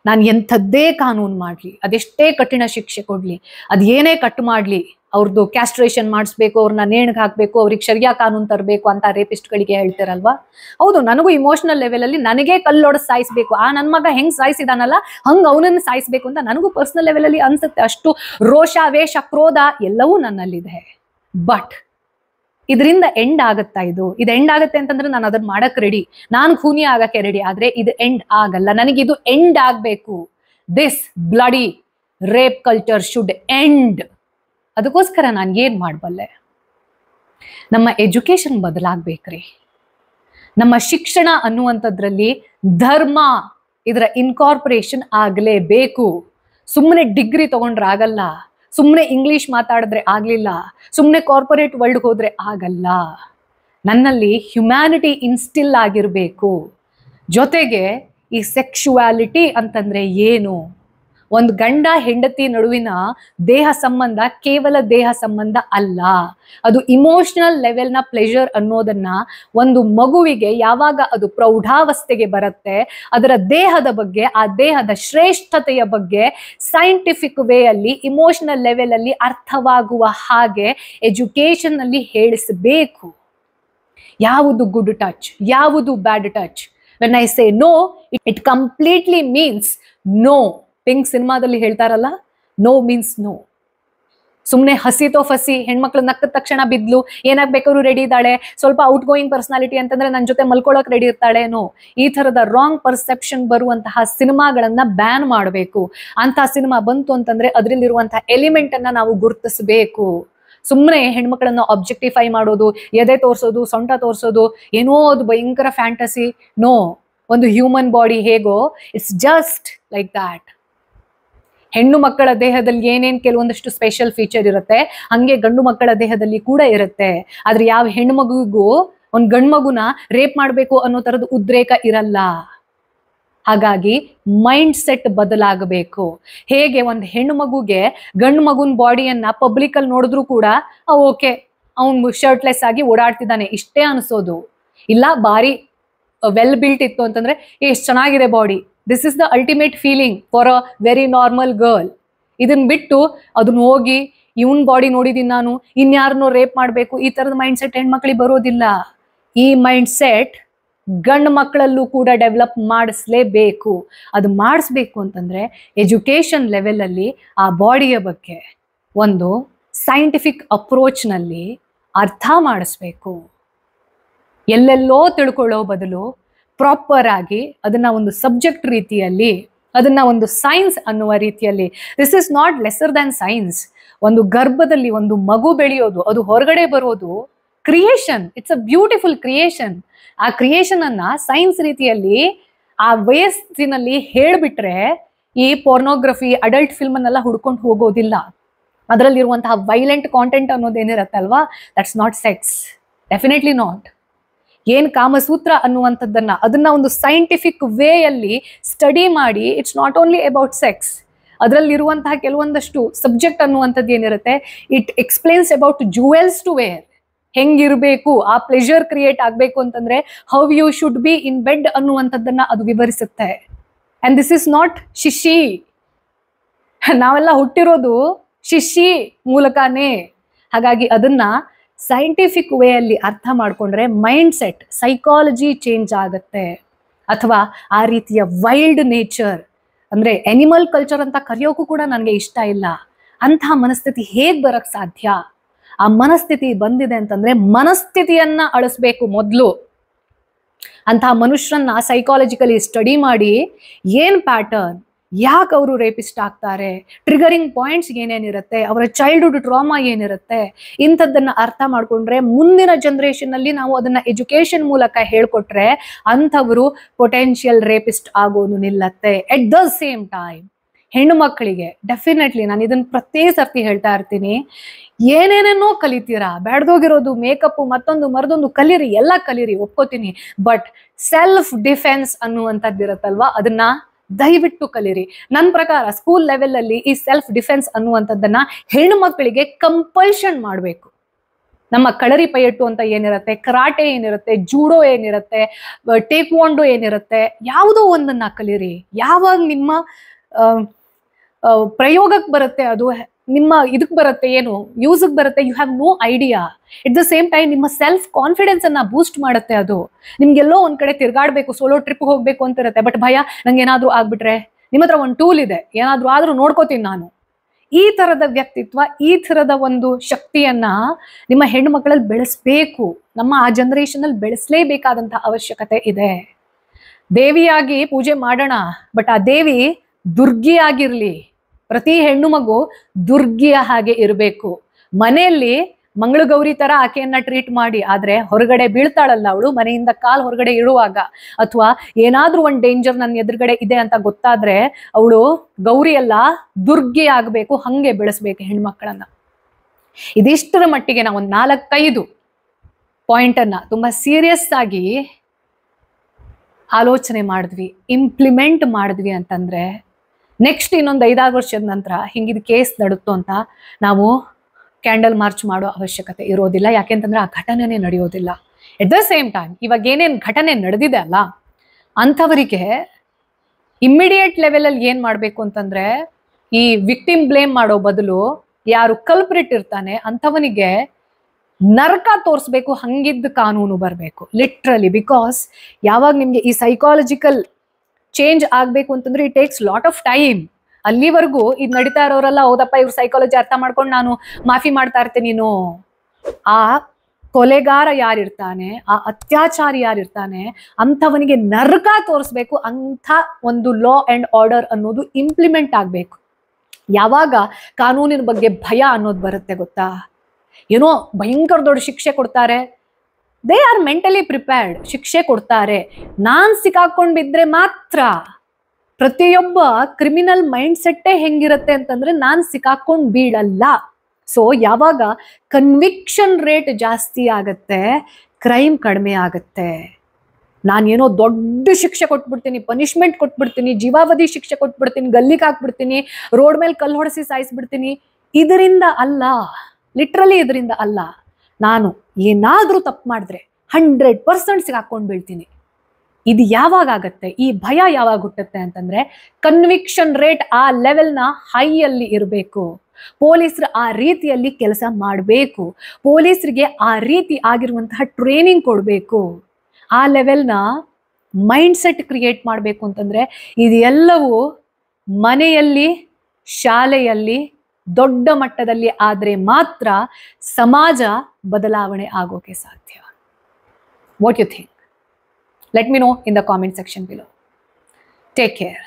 ನಾನು ಎಂಥದ್ದೇ ಕಾನೂನು ಮಾಡಲಿ ಅದೆಷ್ಟೇ ಕಠಿಣ ಶಿಕ್ಷೆ ಕೊಡಲಿ ಅದು ಏನೇ ಕಟ್ ಮಾಡಲಿ ಅವ್ರದ್ದು ಕ್ಯಾಸ್ಟ್ರೇಷನ್ ಮಾಡಿಸ್ಬೇಕು ಅವ್ರನ್ನ ನೇಣಿಗೆ ಹಾಕಬೇಕು ಅವ್ರಿಗೆ ಶರಿಯಾ ಕಾನೂನು ತರಬೇಕು ಅಂತ ರೇಪಿಸ್ಟ್ಗಳಿಗೆ ಹೇಳ್ತಾರಲ್ವಾ ಹೌದು ನನಗೂ ಇಮೋಷನಲ್ ಲೆವೆಲಲ್ಲಿ ನನಗೇ ಕಲ್ಲೊಡೆ ಸಾಯಿಸ್ಬೇಕು ಆ ನನ್ನ ಮಗ ಹೆಂಗೆ ಸಾಯಿಸಿದಾನಲ್ಲ ಹಂಗೆ ಅವನನ್ನು ಸಾಯಿಸ್ಬೇಕು ಅಂತ ನನಗೂ ಪರ್ಸ್ನಲ್ ಲೆವೆಲಲ್ಲಿ ಅನಿಸುತ್ತೆ ಅಷ್ಟು ರೋಷ ವೇಷ ಕ್ರೋಧ ಎಲ್ಲವೂ ನನ್ನಲ್ಲಿದೆ ಬಟ್ ಇದರಿಂದ ಎಂಡ್ ಆಗುತ್ತಾ ಇದು ಇದು ಎಂಡ್ ಆಗುತ್ತೆ ಅಂತಂದ್ರೆ ನಾನು ಅದನ್ನ ಮಾಡಕ್ ರೆಡಿ ನಾನು ಖೂನಿ ಆಗಕ್ಕೆ ರೆಡಿ ಆದ್ರೆ ಇದು ಎಂಡ್ ಆಗಲ್ಲ ನನಗೆ ಇದು ಎಂಡ್ ಆಗ್ಬೇಕು this bloody rape culture should end ಅದಕ್ಕೋಸ್ಕರ ನಾನು ಏನ್ ಮಾಡಬಲ್ಲೆ ನಮ್ಮ ಎಜುಕೇಶನ್ ಬದಲಾಗ್ಬೇಕ್ರಿ ನಮ್ಮ ಶಿಕ್ಷಣ ಅನ್ನುವಂಥದ್ರಲ್ಲಿ ಧರ್ಮ ಇದರ ಇನ್ಕಾರ್ಪೊರೇಷನ್ ಆಗಲೇಬೇಕು ಸುಮ್ಮನೆ ಡಿಗ್ರಿ ತಗೊಂಡ್ರೆ ಆಗಲ್ಲ ಸುಮ್ಮನೆ ಇಂಗ್ಲಿಷ್ ಮಾತಾಡಿದ್ರೆ ಆಗಲಿಲ್ಲ ಸುಮ್ಮನೆ ಕಾರ್ಪೊರೇಟ್ ವರ್ಲ್ಡ್ಗೆ ಹೋದ್ರೆ ಆಗಲ್ಲ ನನ್ನಲ್ಲಿ ಹ್ಯುಮ್ಯಾನಿಟಿ ಇನ್ಸ್ಟಿಲ್ ಆಗಿರಬೇಕು ಜೊತೆಗೆ ಈ ಸೆಕ್ಷುವಾಲಿಟಿ ಅಂತಂದರೆ ಏನು ಒಂದು ಗಂಡ ಹೆಂಡತಿ ನಡುವಿನ ದೇಹ ಸಂಬಂಧ ಕೇವಲ ದೇಹ ಸಂಬಂಧ ಅಲ್ಲ ಅದು ಇಮೋಷನಲ್ ಲೆವೆಲ್ನ ಪ್ಲೆಜರ್ ಅನ್ನೋದನ್ನ ಒಂದು ಮಗುವಿಗೆ ಯಾವಾಗ ಅದು ಪ್ರೌಢಾವಸ್ಥೆಗೆ ಬರುತ್ತೆ ಅದರ ದೇಹದ ಬಗ್ಗೆ ಆ ದೇಹದ ಶ್ರೇಷ್ಠತೆಯ ಬಗ್ಗೆ ಸೈಂಟಿಫಿಕ್ ವೇ ಅಲ್ಲಿ ಇಮೋಷನಲ್ ಲೆವೆಲ್ ಅಲ್ಲಿ ಅರ್ಥವಾಗುವ ಹಾಗೆ ಎಜುಕೇಶನ್ ಅಲ್ಲಿ ಹೇಳಿಸಬೇಕು ಯಾವುದು ಗುಡ್ ಟಚ್ ಯಾವುದು bad touch when I say no it it completely means no Pink ಸಿನಿಮಾದಲ್ಲಿ ಹೇಳ್ತಾರಲ್ಲ ನೋ ಮೀನ್ಸ್ ನೋ ಸುಮ್ಮನೆ ಹಸಿ ತೋ ಫಸಿ ಹೆಣ್ಮಕ್ಳು ನಕ್ಕ ತಕ್ಷಣ ಬಿದ್ಲು ಏನಾಗ್ಬೇಕಾದ್ರು ರೆಡಿ ಇದ್ದಾಳೆ ಸ್ವಲ್ಪ ಔಟ್ ಗೋಯಿಂಗ್ ಪರ್ಸನಾಲಿಟಿ ಅಂತಂದ್ರೆ ನನ್ನ ಜೊತೆ ಮಲ್ಕೊಳ್ಳೋಕೆ ರೆಡಿ ಇರ್ತಾಳೆ ನೋ ಈ ತರದ ರಾಂಗ್ ಪರ್ಸೆಪ್ಷನ್ ಬರುವಂತಹ ಸಿನಿಮಾಗಳನ್ನ ಬ್ಯಾನ್ ಮಾಡಬೇಕು ಅಂತ ಸಿನಿಮಾ ಬಂತು ಅಂತಂದ್ರೆ ಅದರಲ್ಲಿರುವಂತಹ ಎಲಿಮೆಂಟ್ ಅನ್ನ ನಾವು ಗುರುತಿಸಬೇಕು ಸುಮ್ಮನೆ ಹೆಣ್ಮಕ್ಳನ್ನ ಆಬ್ಜೆಕ್ಟಿಫೈ ಮಾಡೋದು ಎದೆ ತೋರಿಸೋದು ಸೊಂಟ ತೋರಿಸೋದು ಏನೋ ಅದು ಭಯಂಕರ ಫ್ಯಾಂಟಸಿ ನೋ ಒಂದು ಹ್ಯೂಮನ್ ಬಾಡಿ ಹೇಗೋ ಇಟ್ಸ್ ಜಸ್ಟ್ ಲೈಕ್ ದ್ಯಾಟ್ ಹೆಣ್ಣು ಮಕ್ಕಳ ದೇಹದಲ್ಲಿ ಏನೇನು ಕೆಲವೊಂದಷ್ಟು ಸ್ಪೆಷಲ್ ಫೀಚರ್ ಇರುತ್ತೆ ಹಂಗೆ ಗಂಡು ಮಕ್ಕಳ ದೇಹದಲ್ಲಿ ಕೂಡ ಇರುತ್ತೆ ಆದ್ರೆ ಯಾವ ಹೆಣ್ಣು ಮಗುಗೂ ಒಂದ್ ಗಂಡು ಮಗುನ ರೇಪ್ ಮಾಡಬೇಕು ಅನ್ನೋ ತರದ ಉದ್ರೇಕ ಇರಲ್ಲ ಹಾಗಾಗಿ ಮೈಂಡ್ ಸೆಟ್ ಬದಲಾಗಬೇಕು ಹೇಗೆ ಒಂದು ಹೆಣ್ಣು ಮಗುಗೆ ಗಂಡು ಮಗುನ್ ಬಾಡಿಯನ್ನ ಪಬ್ಲಿಕ್ ಅಲ್ಲಿ ನೋಡಿದ್ರು ಕೂಡ ಓಕೆ ಅವ್ನು ಶರ್ಟ್ಲೆಸ್ ಆಗಿ ಓಡಾಡ್ತಿದ್ದಾನೆ ಇಷ್ಟೇ ಅನಿಸೋದು ಇಲ್ಲ ಬಾರಿ ವೆಲ್ ಬಿಲ್ಟ್ ಇತ್ತು ಅಂತಂದ್ರೆ ಎಷ್ಟು ಚೆನ್ನಾಗಿದೆ body this is the ultimate feeling for a very normal girl ಇದನ್ನ ಬಿಟ್ಟು ಅದನ್ನ ಹೋಗಿ ಇವನ್ ಬಾಡಿ ನೋಡಿದೀನಿ ನಾನು ಇನ್ಯಾರನ್ನೋ ರೇಪ್ ಮಾಡಬೇಕು ಈ ತರದ ಮೈಂಡ್ ಸೆಟ್ ಹೆಣ್ಮಕ್ಳಿಗೆ ಬರೋದಿಲ್ಲ ಈ ಮೈಂಡ್ ಸೆಟ್ ಗಂಡು ಮಕ್ಕಳಲ್ಲೂ ಕೂಡ ಡೆವಲಪ್ ಮಾಡಿಸ್ಲೇಬೇಕು ಅದು ಮಾಡಿಸ್ಬೇಕು ಅಂತಂದರೆ ಎಜುಕೇಷನ್ ಲೆವೆಲಲ್ಲಿ ಆ ಬಾಡಿಯ ಬಗ್ಗೆ ಒಂದು ಸೈಂಟಿಫಿಕ್ ಅಪ್ರೋಚ್ನಲ್ಲಿ ಅರ್ಥ ಮಾಡಿಸ್ಬೇಕು ಎಲ್ಲೆಲ್ಲೋ ತಿಳ್ಕೊಳ್ಳೋ ಬದಲು ಪ್ರಾಪರ್ ಆಗಿ ಅದನ್ನ ಒಂದು ಸಬ್ಜೆಕ್ಟ್ ರೀತಿಯಲ್ಲಿ ಅದನ್ನ ಒಂದು ಸೈನ್ಸ್ ಅನ್ನುವ ರೀತಿಯಲ್ಲಿ this is not lesser than science ಒಂದು ಗರ್ಭದಲ್ಲಿ ಒಂದು ಮಗು ಬೆಳೆಯೋದು ಅದು ಹೊರಗಡೆ ಬರೋದು creation it's a beautiful creation ಆ ಕ್ರಿಯೇಷನ್ ಅನ್ನ ಸೈನ್ಸ್ ರೀತಿಯಲ್ಲಿ ಆ ವಯಸ್ಸಿನಲ್ಲಿ ಹೇಳ್ಬಿಟ್ರೆ ಈ ಪೋರ್ನೋಗ್ರಫಿ ಅಡಲ್ಟ್ ಫಿಲ್ಮ್ ಅನ್ನೆಲ್ಲ ಹುಡ್ಕೊಂಡು ಹೋಗೋದಿಲ್ಲ ಅದರಲ್ಲಿರುವಂತಹ ವೈಲೆಂಟ್ ಕಾಂಟೆಂಟ್ ಅನ್ನೋದೇನಿರತ್ತಲ್ವಾ that's not sex definitely not ಏನ್ ಕಾಮಸೂತ್ರ ಅನ್ನುವಂಥದ್ದನ್ನ ಅದನ್ನ ಒಂದು ಸೈಂಟಿಫಿಕ್ ವೇಯಲ್ಲಿ ಸ್ಟಡಿ ಮಾಡಿ it's not only about sex ಅದರಲ್ಲಿರುವಂತಹ ಕೆಲವೊಂದಷ್ಟು ಸಬ್ಜೆಕ್ಟ್ ಅನ್ನುವಂಥದ್ದು ಏನಿರುತ್ತೆ it explains about jewels to wear ಹೆಂಗಿರಬೇಕು ಆ ಪ್ಲೆಷರ್ ಕ್ರಿಯೇಟ್ ಆಗಬೇಕು ಅಂತಂದ್ರೆ how you should be in bed ಅನ್ನುವಂಥದ್ದನ್ನ ಅದು ವಿವರಿಸುತ್ತೆ ಅಂಡ್ ದಿಸ್ ಇಸ್ ನಾಟ್ ಶಿಶಿ ನಾವೆಲ್ಲ ಹುಟ್ಟಿರೋದು ಶಿಶಿ ಮೂಲಕನೇ ಹಾಗಾಗಿ ಅದನ್ನ ಸೈಂಟಿಫಿಕ್ ವೇ ಅಲ್ಲಿ ಅರ್ಥ ಮಾಡಿಕೊಂಡ್ರೆ ಮೈಂಡ್ ಸೆಟ್ ಸೈಕಾಲಜಿ ಚೇಂಜ್ ಆಗುತ್ತೆ ಅಥವಾ ಆ ರೀತಿಯ ವೈಲ್ಡ್ ನೇಚರ್ ಅಂದ್ರೆ ಎನಿಮಲ್ ಕಲ್ಚರ್ ಅಂತ ಕರೆಯೋಕ್ಕೂ ಕೂಡ ನನಗೆ ಇಷ್ಟ ಇಲ್ಲ ಅಂತಹ ಮನಸ್ಥಿತಿ ಹೇಗೆ ಬರಕ್ಕೆ ಸಾಧ್ಯ ಆ ಮನಸ್ಥಿತಿ ಬಂದಿದೆ ಅಂತಂದ್ರೆ ಮನಸ್ಥಿತಿಯನ್ನ ಅಳಿಸ್ಬೇಕು ಮೊದಲು ಅಂತಹ ಮನುಷ್ಯರನ್ನ ಸೈಕಾಲಜಿಕಲಿ ಸ್ಟಡಿ ಮಾಡಿ ಏನ್ ಪ್ಯಾಟರ್ನ್ ಯಾಕೆ ಅವರು ರೇಪಿಸ್ಟ್ ಆಗ್ತಾರೆ ಟ್ರಿಗರಿಂಗ್ ಪಾಯಿಂಟ್ಸ್ ಏನೇನಿರುತ್ತೆ ಅವರ ಚೈಲ್ಡ್ಹುಡ್ ಟ್ರಾಮಾ ಏನಿರುತ್ತೆ ಇಂಥದ್ದನ್ನು ಅರ್ಥ ಮಾಡಿಕೊಂಡ್ರೆ ಮುಂದಿನ ಜನ್ರೇಷನ್ನಲ್ಲಿ ನಾವು ಅದನ್ನು ಎಜುಕೇಷನ್ ಮೂಲಕ ಹೇಳ್ಕೊಟ್ರೆ ಅಂಥವರು ಪೊಟೆನ್ಷಿಯಲ್ ರೇಪಿಸ್ಟ್ ಆಗೋದು ನಿಲ್ಲತ್ತೆ ಎಟ್ ದ ಸೇಮ್ ಟೈಮ್ ಹೆಣ್ಣು ಮಕ್ಕಳಿಗೆ ಡೆಫಿನೆಟ್ಲಿ ನಾನು ಇದನ್ನು ಪ್ರತಿ ಸರ್ತಿ ಹೇಳ್ತಾ ಇರ್ತೀನಿ ಏನೇನೇನೋ ಕಲಿತೀರಾ ಬ್ಯಾಡ್ದೋಗಿರೋದು ಮೇಕಪ್ ಮತ್ತೊಂದು ಮರದೊಂದು ಕಲೀರಿ ಎಲ್ಲ ಕಲೀರಿ ಒಪ್ಕೋತೀನಿ ಬಟ್ ಸೆಲ್ಫ್ ಡಿಫೆನ್ಸ್ ಅನ್ನುವಂಥದ್ದು ಇರುತ್ತಲ್ವಾ ಅದನ್ನ ದಯವಿಟ್ಟು ಕಲಿರಿ ನನ್ನ ಪ್ರಕಾರ ಸ್ಕೂಲ್ ಲೆವೆಲ್ ಅಲ್ಲಿ ಈ ಸೆಲ್ಫ್ ಡಿಫೆನ್ಸ್ ಅನ್ನುವಂಥದ್ದನ್ನ ಹೆಣ್ಣು ಮಕ್ಕಳಿಗೆ ಕಂಪಲ್ಷನ್ ಮಾಡಬೇಕು ನಮ್ಮ ಕಳರಿ ಪೈಯಟ್ಟು ಅಂತ ಏನಿರುತ್ತೆ ಕರಾಟೆ ಏನಿರುತ್ತೆ ಜೂಡೋ ಏನಿರುತ್ತೆ ಟೇಕ್ವಾಂಡೋ ಏನಿರುತ್ತೆ ಯಾವುದೋ ಒಂದನ್ನ ಕಲೀರಿ ಯಾವಾಗ ನಿಮ್ಮ ಪ್ರಯೋಗಕ್ಕೆ ಬರುತ್ತೆ ಅದು ನಿಮ್ಮ ಇದಕ್ಕೆ ಬರುತ್ತೆ ಏನು ಯೂಸ್ಗೆ ಬರುತ್ತೆ you have no idea at the same time ನಿಮ್ಮ ಸೆಲ್ಫ್ ಕಾನ್ಫಿಡೆನ್ಸ್ ಅನ್ನ ಬೂಸ್ಟ್ ಮಾಡುತ್ತೆ ಅದು ನಿಮ್ಗೆಲ್ಲೋ ಒಂದ್ ಕಡೆ ತಿರ್ಗಾಡ್ಬೇಕು ಸೋಲೋ ಟ್ರಿಪ್ ಹೋಗ್ಬೇಕು ಅಂತ ಇರುತ್ತೆ ಬಟ್ ಭಯ ನಂಗೆ ಏನಾದ್ರೂ ಆಗ್ಬಿಟ್ರೆ ನಿಮ್ಮ ಹತ್ರ ಒಂದು ಟೂಲ್ ಇದೆ ಏನಾದ್ರೂ ಆದ್ರೂ ನೋಡ್ಕೋತೀನಿ ನಾನು ಈ ತರದ ವ್ಯಕ್ತಿತ್ವ ಈ ತರದ ಒಂದು ಶಕ್ತಿಯನ್ನ ನಿಮ್ಮ ಹೆಣ್ಣು ಮಕ್ಕಳಲ್ಲಿ ಬೆಳೆಸಬೇಕು ನಮ್ಮ ಆ ಜನರೇಷನ್ ಅಲ್ಲಿ ಬೆಳೆಸಲೇಬೇಕಾದಂತಹ ಅವಶ್ಯಕತೆ ಇದೆ ದೇವಿಯಾಗಿ ಪೂಜೆ ಮಾಡೋಣ ಬಟ್ ಆ ದೇವಿ ದುರ್ಗಿಯಾಗಿರ್ಲಿ ಪ್ರತಿ ಹೆಣ್ಣು ಮಗು ದುರ್ಗಿಯ ಹಾಗೆ ಇರಬೇಕು ಮನೆಯಲ್ಲಿ ಮಂಗಳ ಗೌರಿ ತರ ಆಕೆಯನ್ನ ಟ್ರೀಟ್ ಮಾಡಿ ಆದ್ರೆ ಹೊರಗಡೆ ಬೀಳ್ತಾಳಲ್ಲ ಅವಳು ಮನೆಯಿಂದ ಕಾಲ್ ಹೊರಗಡೆ ಇಳುವಾಗ ಅಥವಾ ಏನಾದ್ರೂ ಒಂದು ಡೇಂಜರ್ ನನ್ನ ಎದುರುಗಡೆ ಇದೆ ಅಂತ ಗೊತ್ತಾದ್ರೆ ಅವಳು ಗೌರಿ ಎಲ್ಲ ದುರ್ಗಿ ಆಗ್ಬೇಕು ಹಂಗೆ ಬೆಳೆಸ್ಬೇಕು ಹೆಣ್ಮಕ್ಳನ್ನ ಇದಿಷ್ಟರ ಮಟ್ಟಿಗೆ ನಾವು ಒಂದು ನಾಲ್ಕೈದು ಪಾಯಿಂಟ್ ಅನ್ನ ತುಂಬಾ ಸೀರಿಯಸ್ ಆಗಿ ಆಲೋಚನೆ ಮಾಡಿದ್ವಿ ಇಂಪ್ಲಿಮೆಂಟ್ ಮಾಡಿದ್ವಿ ಅಂತಂದ್ರೆ ನೆಕ್ಸ್ಟ್ ಇನ್ನೊಂದು ಐದಾರು ವರ್ಷದ ನಂತರ ಹಿಂಗಿದ ಕೇಸ್ ನಡುತ್ತೋ ಅಂತ ನಾವು ಕ್ಯಾಂಡಲ್ ಮಾರ್ಚ್ ಮಾಡೋ ಅವಶ್ಯಕತೆ ಇರೋದಿಲ್ಲ ಯಾಕೆಂತಂದ್ರೆ ಆ ಘಟನೆನೇ ನಡೆಯೋದಿಲ್ಲ ಎಟ್ ದ ಸೇಮ್ ಟೈಮ್ ಇವಾಗ ಏನೇನು ಘಟನೆ ನಡೆದಿದೆ ಅಲ್ಲ ಅಂಥವರಿಗೆ ಇಮ್ಮಿಡಿಯೇಟ್ ಲೆವೆಲಲ್ಲಿ ಏನು ಮಾಡಬೇಕು ಅಂತಂದ್ರೆ ಈ ವಿಕ್ಟಿಮ್ ಬ್ಲೇಮ್ ಮಾಡೋ ಬದಲು ಯಾರು ಕಲ್ಪ್ರಿಟ್ ಇರ್ತಾನೆ ಅಂಥವನಿಗೆ ನರಕ ತೋರಿಸ್ಬೇಕು ಹಂಗಿದ್ದ ಕಾನೂನು ಬರಬೇಕು ಲಿಟ್ರಲಿ ಬಿಕಾಸ್ ಯಾವಾಗ ನಿಮಗೆ ಈ ಸೈಕಾಲಜಿಕಲ್ ಚೇಂಜ್ ಆಗ್ಬೇಕು ಅಂತಂದ್ರೆ it takes lot of time ಅಲ್ಲಿವರೆಗೂ ಇದು ನಡೀತಾ ಇರೋರೆಲ್ಲ ಹೌದಪ್ಪ ಇವ್ರ ಸೈಕಾಲಜಿ ಅರ್ಥ ಮಾಡ್ಕೊಂಡು ನಾನು ಮಾಫಿ ಮಾಡ್ತಾ ಇರ್ತೇನೆ ನೀನು ಆ ಕೊಲೆಗಾರ ಯಾರಿರ್ತಾನೆ ಆ ಅತ್ಯಾಚಾರಿ ಯಾರಿರ್ತಾನೆ ಅಂಥವನಿಗೆ ನರ್ಕ ತೋರಿಸ್ಬೇಕು ಅಂಥ ಒಂದು ಲಾ ಅಂಡ್ ಆರ್ಡರ್ ಅನ್ನೋದು ಇಂಪ್ಲಿಮೆಂಟ್ ಆಗಬೇಕು ಯಾವಾಗ ಕಾನೂನಿನ ಬಗ್ಗೆ ಭಯ ಅನ್ನೋದು ಬರುತ್ತೆ ಗೊತ್ತಾ ಏನೋ ಭಯಂಕರ ದೊಡ್ಡ ಶಿಕ್ಷೆ ಕೊಡ್ತಾರೆ ದೇ ಆರ್ ಮೆಂಟಲಿ ಪ್ರಿಪೇರ್ಡ್ ಶಿಕ್ಷೆ ಕೊಡ್ತಾರೆ ನಾನ್ ಸಿಕ್ಕಾಕೊಂಡ್ ಬಿದ್ರೆ ಮಾತ್ರ ಪ್ರತಿಯೊಬ್ಬ ಕ್ರಿಮಿನಲ್ ಮೈಂಡ್ ಸೆಟ್ಟೇ ಹೆಂಗಿರತ್ತೆ ಅಂತಂದ್ರೆ ನಾನ್ ಸಿಕ್ಕಾಕೊಂಡ್ ಬೀಳಲ್ಲ ಸೊ ಯಾವಾಗ ಕನ್ವಿಕ್ಷನ್ ರೇಟ್ ಜಾಸ್ತಿ ಆಗತ್ತೆ ಕ್ರೈಮ್ ಕಡಿಮೆ ಆಗತ್ತೆ ನಾನೇನೋ ದೊಡ್ಡ ಶಿಕ್ಷೆ ಕೊಟ್ಬಿಡ್ತೀನಿ ಪನಿಷ್ಮೆಂಟ್ ಕೊಟ್ಬಿಡ್ತೀನಿ ಜೀವಾವಧಿ ಶಿಕ್ಷೆ ಕೊಟ್ಬಿಡ್ತೀನಿ ಗಲ್ಲಿಗೆ ಹಾಕ್ಬಿಡ್ತೀನಿ ರೋಡ್ ಮೇಲೆ ಕಲ್ಲು ಹೊಡೆಸಿ ಸಾಯಿಸ್ಬಿಡ್ತೀನಿ ಇದರಿಂದ ಅಲ್ಲ ಲಿಟ್ರಲಿ ಇದರಿಂದ ಅಲ್ಲ ನಾನು ಏನಾದರೂ ತಪ್ಪು ಮಾಡಿದ್ರೆ ಹಂಡ್ರೆಡ್ ಪರ್ಸೆಂಟ್ಸ್ಗೆ ಸಿಗಾಕೊಂಡು ಬೀಳ್ತೀನಿ ಇದು ಯಾವಾಗ ಈ ಭಯ ಯಾವಾಗ ಹುಟ್ಟುತ್ತೆ ಅಂತಂದ್ರೆ ಕನ್ವಿಕ್ಷನ್ ರೇಟ್ ಆ ಲೆವೆಲ್ನ ಹೈಯಲ್ಲಿ ಇರಬೇಕು ಪೊಲೀಸರು ಆ ರೀತಿಯಲ್ಲಿ ಕೆಲಸ ಮಾಡಬೇಕು ಪೊಲೀಸರಿಗೆ ಆ ರೀತಿ ಆಗಿರುವಂತಹ ಟ್ರೈನಿಂಗ್ ಕೊಡಬೇಕು ಆ ಲೆವೆಲ್ನ ಮೈಂಡ್ಸೆಟ್ ಕ್ರಿಯೇಟ್ ಮಾಡಬೇಕು ಅಂತಂದರೆ ಇದೆಲ್ಲವೂ ಮನೆಯಲ್ಲಿ ಶಾಲೆಯಲ್ಲಿ ದೊಡ್ಡ ಮಟ್ಟದಲ್ಲಿ ಆದರೆ ಮಾತ್ರ ಸಮಾಜ ಬದಲಾವಣೆ ಆಗೋಕೆ ಸಾಧ್ಯ what you think let me know in the comment section below take care